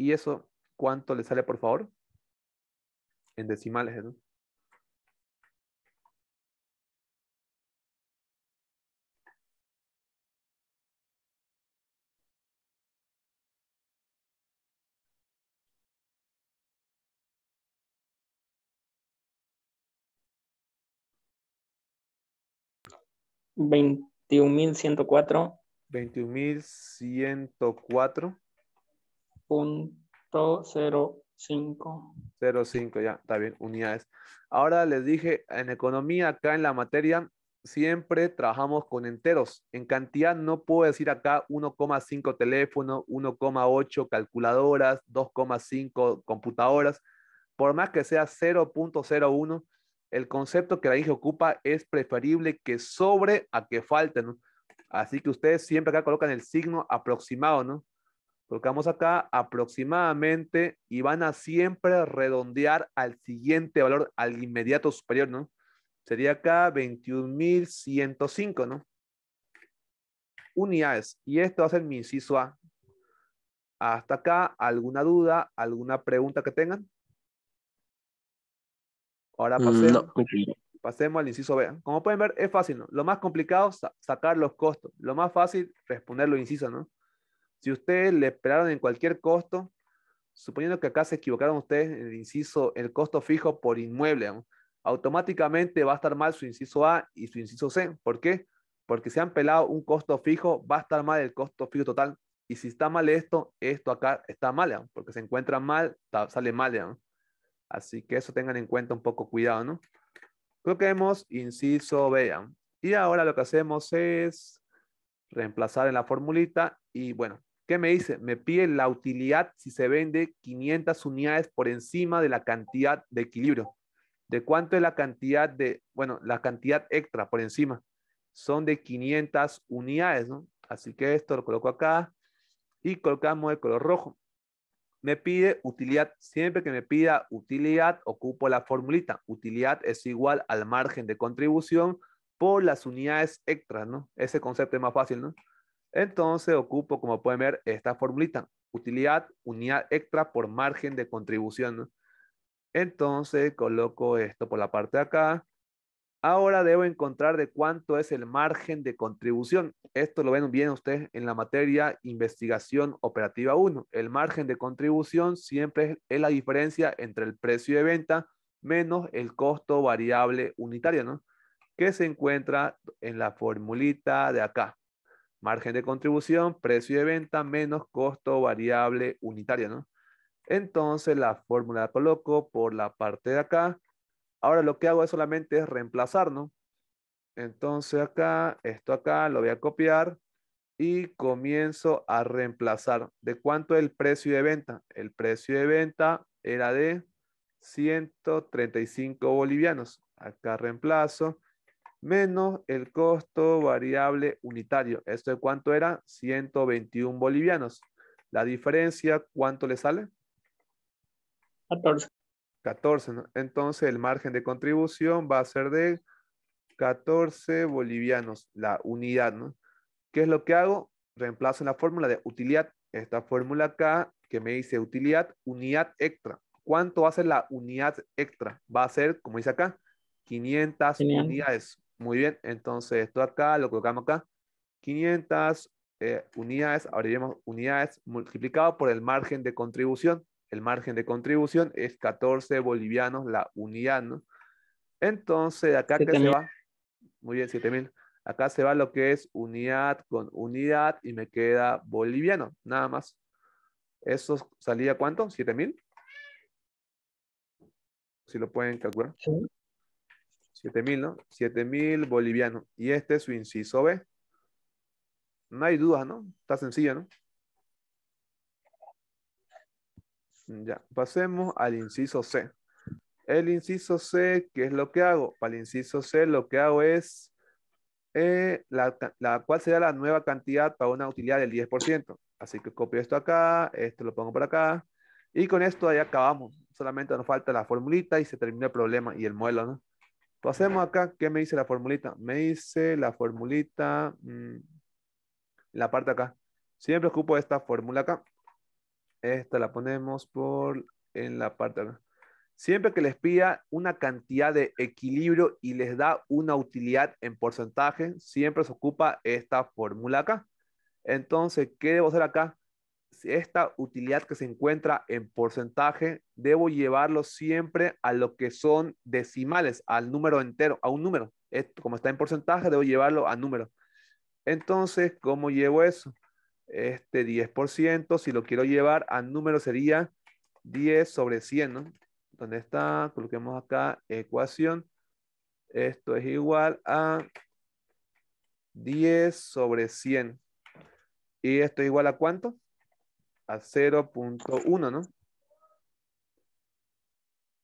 ¿Y eso cuánto le sale, por favor? En decimales, ¿no? Veintiún mil ciento cuatro. Veintiún mil ciento cuatro. 0.05. 0.5, ya, está bien, unidades. Ahora les dije, en economía, acá en la materia, siempre trabajamos con enteros. En cantidad no puedo decir acá 1,5 teléfono, 1,8 calculadoras, 2,5 computadoras. Por más que sea 0.01, el concepto que la dije ocupa es preferible que sobre a que falten. Así que ustedes siempre acá colocan el signo aproximado, ¿no? Colocamos acá aproximadamente y van a siempre redondear al siguiente valor, al inmediato superior, ¿no? Sería acá 21.105, ¿no? Unidades. Y esto va a ser mi inciso A. Hasta acá, ¿alguna duda, alguna pregunta que tengan? Ahora mm, pasemos, pasemos al inciso B. Como pueden ver, es fácil, ¿no? Lo más complicado es sacar los costos. Lo más fácil, responder los incisos, ¿no? Si ustedes le esperaron en cualquier costo, suponiendo que acá se equivocaron ustedes en el inciso, el costo fijo por inmueble, automáticamente va a estar mal su inciso A y su inciso C. ¿Por qué? Porque si han pelado un costo fijo, va a estar mal el costo fijo total. Y si está mal esto, esto acá está mal, porque se encuentra mal, sale mal. Así que eso tengan en cuenta un poco, cuidado, ¿no? Creo que hemos inciso B. Y ahora lo que hacemos es reemplazar en la formulita y bueno, ¿Qué me dice? Me pide la utilidad si se vende 500 unidades por encima de la cantidad de equilibrio. ¿De cuánto es la cantidad de, bueno, la cantidad extra por encima? Son de 500 unidades, ¿no? Así que esto lo coloco acá y colocamos el color rojo. Me pide utilidad. Siempre que me pida utilidad, ocupo la formulita. Utilidad es igual al margen de contribución por las unidades extras, ¿no? Ese concepto es más fácil, ¿no? Entonces ocupo, como pueden ver, esta formulita. Utilidad, unidad extra por margen de contribución. Entonces coloco esto por la parte de acá. Ahora debo encontrar de cuánto es el margen de contribución. Esto lo ven bien ustedes en la materia investigación operativa 1. El margen de contribución siempre es la diferencia entre el precio de venta menos el costo variable unitario, ¿no? Que se encuentra en la formulita de acá margen de contribución, precio de venta menos costo variable unitario, ¿no? Entonces la fórmula la coloco por la parte de acá. Ahora lo que hago es solamente es reemplazar, ¿no? Entonces acá, esto acá lo voy a copiar y comienzo a reemplazar. ¿De cuánto el precio de venta? El precio de venta era de 135 bolivianos. Acá reemplazo menos el costo variable unitario. ¿Esto de cuánto era? 121 bolivianos. La diferencia, ¿cuánto le sale? 14. 14, ¿no? Entonces el margen de contribución va a ser de 14 bolivianos, la unidad, ¿no? ¿Qué es lo que hago? Reemplazo la fórmula de utilidad. Esta fórmula acá que me dice utilidad, unidad extra. ¿Cuánto va a ser la unidad extra? Va a ser, como dice acá, 500. unidades. Muy bien, entonces esto acá lo colocamos acá. 500 eh, unidades, ahora unidades multiplicado por el margen de contribución. El margen de contribución es 14 bolivianos la unidad, ¿no? Entonces, acá que se va, muy bien, 7000. Acá se va lo que es unidad con unidad y me queda boliviano, nada más. ¿Eso salía cuánto? ¿7000? Si lo pueden calcular. Sí. 7000, ¿no? 7000 bolivianos. Y este es su inciso B. No hay dudas, ¿no? Está sencillo, ¿no? Ya, pasemos al inciso C. El inciso C, ¿qué es lo que hago? Para el inciso C lo que hago es, eh, la, la, ¿cuál será la nueva cantidad para una utilidad del 10%? Así que copio esto acá, esto lo pongo por acá, y con esto ahí acabamos. Solamente nos falta la formulita y se termina el problema y el modelo, ¿no? Pasemos acá, ¿qué me dice la formulita? Me dice la formulita, mm, la parte acá. Siempre ocupo esta fórmula acá. Esta la ponemos por en la parte acá. Siempre que les pida una cantidad de equilibrio y les da una utilidad en porcentaje, siempre se ocupa esta fórmula acá. Entonces, ¿qué debo hacer acá? esta utilidad que se encuentra en porcentaje, debo llevarlo siempre a lo que son decimales, al número entero, a un número. Esto, como está en porcentaje, debo llevarlo a número. Entonces, ¿cómo llevo eso? Este 10%, si lo quiero llevar a número, sería 10 sobre 100, ¿no? ¿Dónde está? Coloquemos acá ecuación. Esto es igual a 10 sobre 100. ¿Y esto es igual a cuánto? 0.1, ¿no?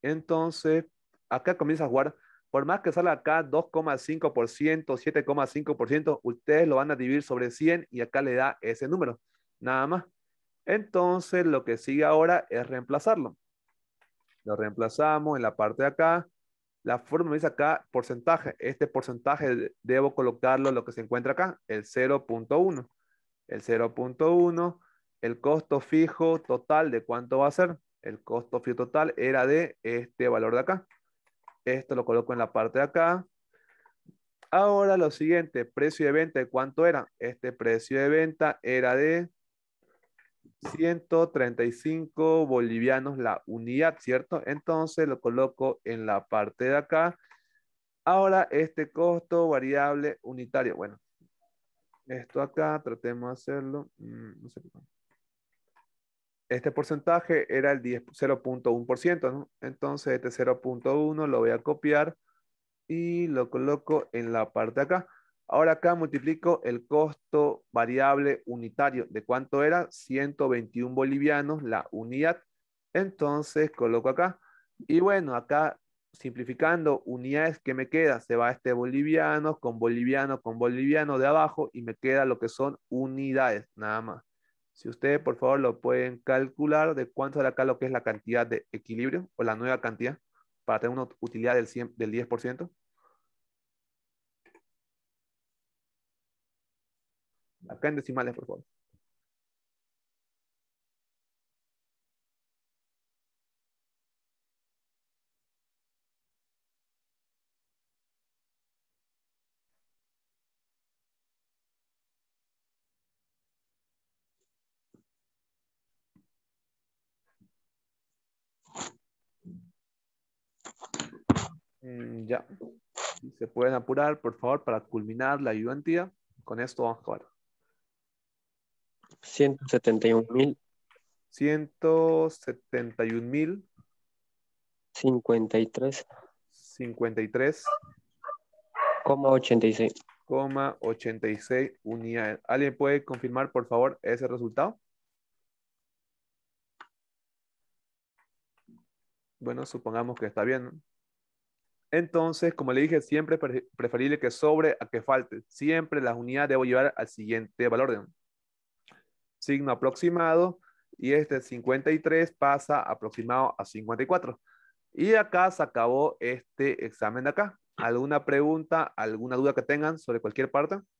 Entonces, acá comienza a jugar. Por más que salga acá 2,5%, 7,5%, ustedes lo van a dividir sobre 100 y acá le da ese número. Nada más. Entonces, lo que sigue ahora es reemplazarlo. Lo reemplazamos en la parte de acá. La fórmula dice acá porcentaje. Este porcentaje debo colocarlo lo que se encuentra acá, el 0.1. El 0.1 el costo fijo total de cuánto va a ser. El costo fijo total era de este valor de acá. Esto lo coloco en la parte de acá. Ahora lo siguiente, precio de venta, ¿de cuánto era? Este precio de venta era de 135 bolivianos la unidad, ¿cierto? Entonces lo coloco en la parte de acá. Ahora este costo variable unitario, bueno, esto acá, tratemos de hacerlo. Mm, no sé este porcentaje era el 0.1%, entonces este 0.1 lo voy a copiar y lo coloco en la parte acá. Ahora acá multiplico el costo variable unitario. ¿De cuánto era? 121 bolivianos la unidad. Entonces coloco acá. Y bueno, acá simplificando, unidades que me queda, se va este boliviano con boliviano con boliviano de abajo y me queda lo que son unidades, nada más. Si ustedes, por favor, lo pueden calcular de cuánto será acá lo que es la cantidad de equilibrio o la nueva cantidad para tener una utilidad del, del 10%. Acá en decimales, por favor. ya. se pueden apurar, por favor, para culminar la ayudantía. Con esto vamos a acabar. 171 mil. 171 mil. 53. 53.86 86. 86 unidades. ¿Alguien puede confirmar, por favor, ese resultado? Bueno, supongamos que está bien. ¿no? Entonces, como le dije, siempre es preferible que sobre a que falte. Siempre las unidades debo llevar al siguiente valor. de Signo aproximado y este 53 pasa aproximado a 54. Y acá se acabó este examen de acá. ¿Alguna pregunta, alguna duda que tengan sobre cualquier parte?